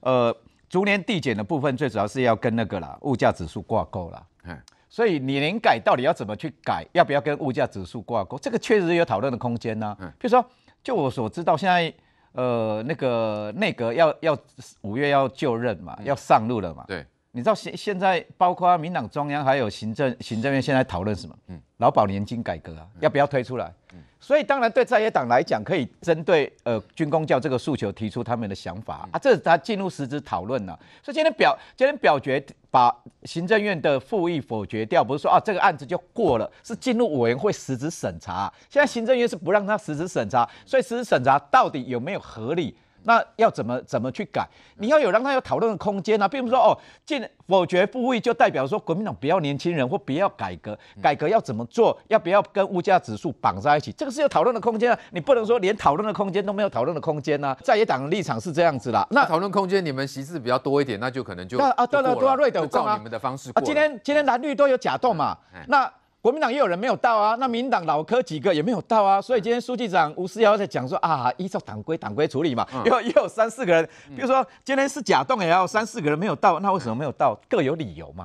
呃逐年递减的部分最主要是要跟那个啦物价指数挂钩啦。嗯。所以你年改到底要怎么去改？要不要跟物价指数挂钩？这个确实有讨论的空间呐。嗯，比如说，就我所知道，现在呃那个内阁要要五月要就任嘛，要上路了嘛。对，你知道现现在包括民党中央还有行政行政院现在讨论什么？嗯，劳保年金改革啊，要不要推出来？嗯。所以当然对在野党来讲，可以针对呃军工教这个诉求提出他们的想法啊，这他进入实质讨论了。所以今天表今天表决把行政院的复议否决掉，不是说啊这个案子就过了，是进入委员会实质审查。现在行政院是不让他实质审查，所以实质审查到底有没有合理？那要怎么怎么去改？你要有让他有讨论的空间啊，并不是说哦，进否决复议就代表说国民党不要年轻人或不要改革，改革要怎么做？要不要跟物价指数绑在一起？这个是有讨论的空间啊，你不能说连讨论的空间都没有讨论的空间呢。在野党的立场是这样子啦。那讨论空间你们席次比较多一点，那就可能就啊对对对我瑞德你们的方式啊，今天今天蓝绿都有假动嘛，那。国民党也有人没有到啊，那民党老柯几个也没有到啊，所以今天书记长吴思瑶在讲说啊，依照党规党规处理嘛，有也有三四个人，比如说今天是假动也要三四个人没有到，那为什么没有到？各有理由嘛。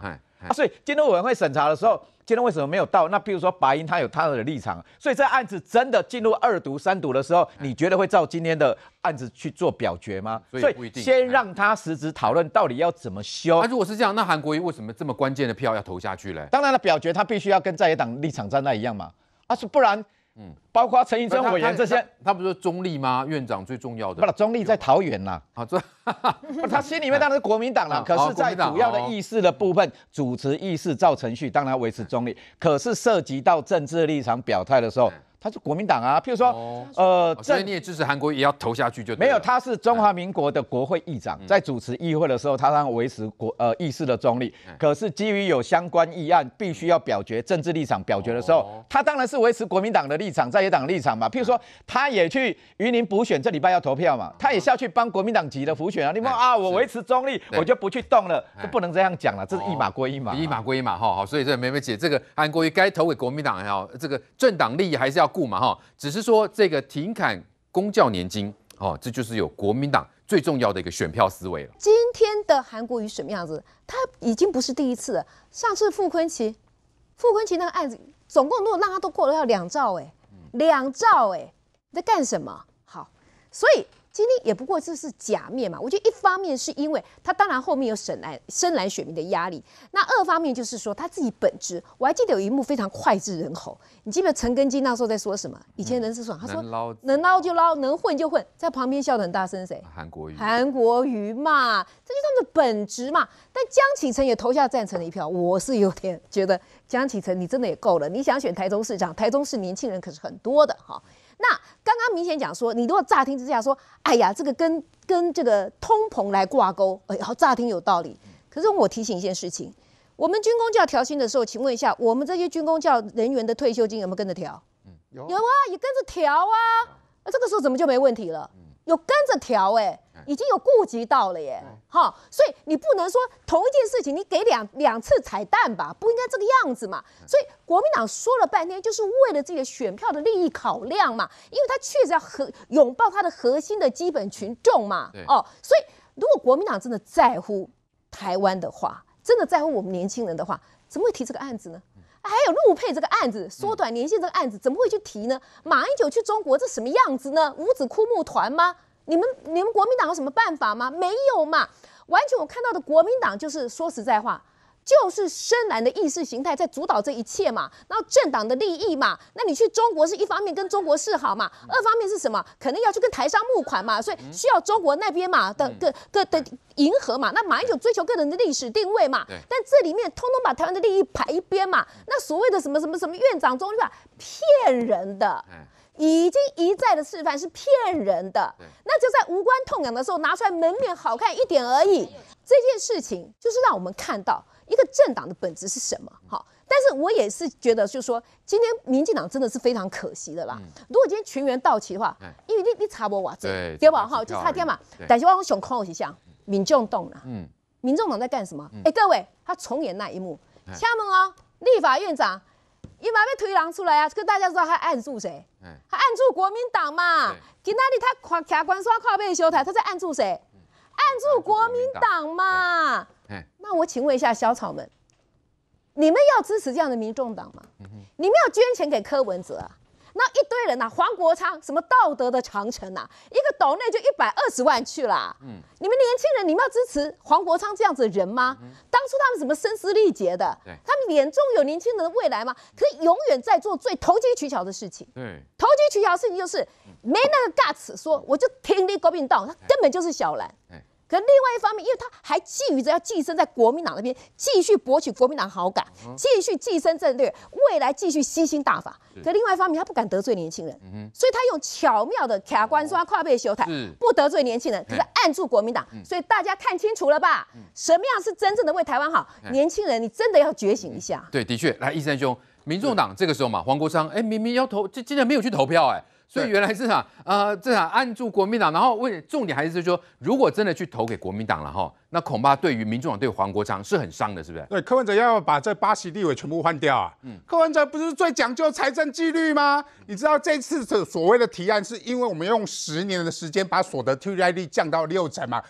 所以监督委员会审查的时候，今天为什么没有到？那譬如说，白银他有他的立场，所以这案子真的进入二读、三读的时候，你觉得会照今天的案子去做表决吗？所以先让他实质讨论到底要怎么修。那如果是这样，那韩国瑜为什么这么关键的票要投下去嘞？当然了，表决他必须要跟在野党立场站在一样嘛。啊，是不然，嗯。包括陈云生委员这些，他不是中立吗？院长最重要的，不，中立在桃园啦。啊，这哈 他心里面当然是国民党了。可是，在主要的议事的部分，主持议事、造程序，当然维持中立。可是涉及到政治立场表态的时候，他是国民党啊。譬如说，呃，所以你也支持韩国也要投下去就？没有，他是中华民国的国会议长，在主持议会的时候，他当然维持国呃议事的中立。可是基于有相关议案必须要表决，政治立场表决的时候，他当然是维持国民党的立场在。政党立场嘛，譬如说他也去鱼林补选，这礼拜要投票嘛，他也是要去帮国民党级的补选啊。你们啊，我维持中立，我就不去动了，不能这样讲了，这是一码归一码，一码归一码哈。好，所以这梅梅姐，这个韩国瑜该投给国民党也好，这个政党利益还是要顾嘛哈。只是说这个停砍公教年金哦，这就是有国民党最重要的一个选票思维了。今天的韩国瑜什么样子？他已经不是第一次了，上次傅坤奇，傅坤奇那个案子，总共如果让他都过了要两兆哎。两兆哎，你在干什么？好，所以今天也不过就是假面嘛。我觉得一方面是因为他当然后面有沈蓝深蓝选民的压力，那二方面就是说他自己本质。我还记得有一幕非常脍炙人口，你记不记得陈根金那时候在说什么？以前人是爽他说能捞就捞，能混就混，在旁边笑得很大声谁？韩国瑜。韩国瑜嘛，这就是他的本质嘛。但江启臣也投下赞成的一票，我是有点觉得。江启臣，你真的也够了！你想选台中市长，台中市年轻人可是很多的哈。那刚刚明显讲说，你如果乍听之下说，哎呀，这个跟跟这个通膨来挂钩，哎，好，乍听有道理。可是我提醒一件事情，我们军工教调薪的时候，请问一下，我们这些军工教人员的退休金有没有跟着调？有，有啊，也跟着调啊。那这个时候怎么就没问题了？有跟着调哎，已经有顾及到了耶，哈，所以你不能说同一件事情你给两两次彩蛋吧，不应该这个样子嘛。所以国民党说了半天，就是为了自己的选票的利益考量嘛，因为他确实要和拥抱他的核心的基本群众嘛，哦，所以如果国民党真的在乎台湾的话，真的在乎我们年轻人的话，怎么会提这个案子呢？还有陆配这个案子，缩短年限这个案子，怎么会去提呢？马英九去中国，这什么样子呢？五子枯木团吗？你们你们国民党有什么办法吗？没有嘛！完全我看到的国民党就是说实在话。就是深蓝的意识形态在主导这一切嘛，然后政党的利益嘛，那你去中国是一方面跟中国示好嘛，二方面是什么？肯定要去跟台商募款嘛，所以需要中国那边嘛的各各的迎合嘛。那马英九追求个人的历史定位嘛，但这里面通通把台湾的利益排一边嘛。那所谓的什么什么什么院长中立法，骗人的，已经一再的示范是骗人的。那就在无关痛痒的时候拿出来门面好看一点而已。这件事情就是让我们看到。一个政党的本质是什么？好，但是我也是觉得，就是说，今天民进党真的是非常可惜的啦。如果今天全员到齐的话，因为你你差不哇这对吧？哈，就差点嘛。但是我我想考一下，民众动啦，嗯，民众党在干什么？哎，各位，他重演那一幕。厦门哦，立法院长，伊嘛要推人出来啊？可大家知道他按住谁？他按住国民党嘛？今哪他跨机关刷跨背修台？他在按住谁？按住国民党嘛？那我请问一下小草们，你们要支持这样的民众党吗？你们要捐钱给柯文哲？那一堆人呐，黄国昌什么道德的长城呐，一个岛内就一百二十万去了。嗯，你们年轻人，你们要支持黄国昌这样子的人吗？当初他们什么声嘶力竭的，他们眼中有年轻人的未来吗？可以永远在做最投机取巧的事情。对，投机取巧的事情就是没那个 guts，说我就听你国民党，他根本就是小蓝。可另外一方面，因为他还觊觎着要寄生在国民党那边，继续博取国民党好感，继续寄生政略，未来继续吸星大法。可另外一方面，他不敢得罪年轻人，所以他用巧妙的卡关刷跨背修台，不得罪年轻人，可是按住国民党。所以大家看清楚了吧？什么样是真正的为台湾好？年轻人，你真的要觉醒一下。对，的确，来，义山兄，民众党这个时候嘛，黄国昌，哎，明明要投，这竟然没有去投票，哎。所以原来是啊，呃，这场按住国民党，然后问重点还是说，如果真的去投给国民党了哈，那恐怕对于民主党对黄国昌是很伤的，是不是？对柯文哲要把这八席立委全部换掉啊？嗯，柯文哲不是最讲究财政纪律吗？你知道这次的所谓的提案，是因为我们用十年的时间把所得税率降到六成吗？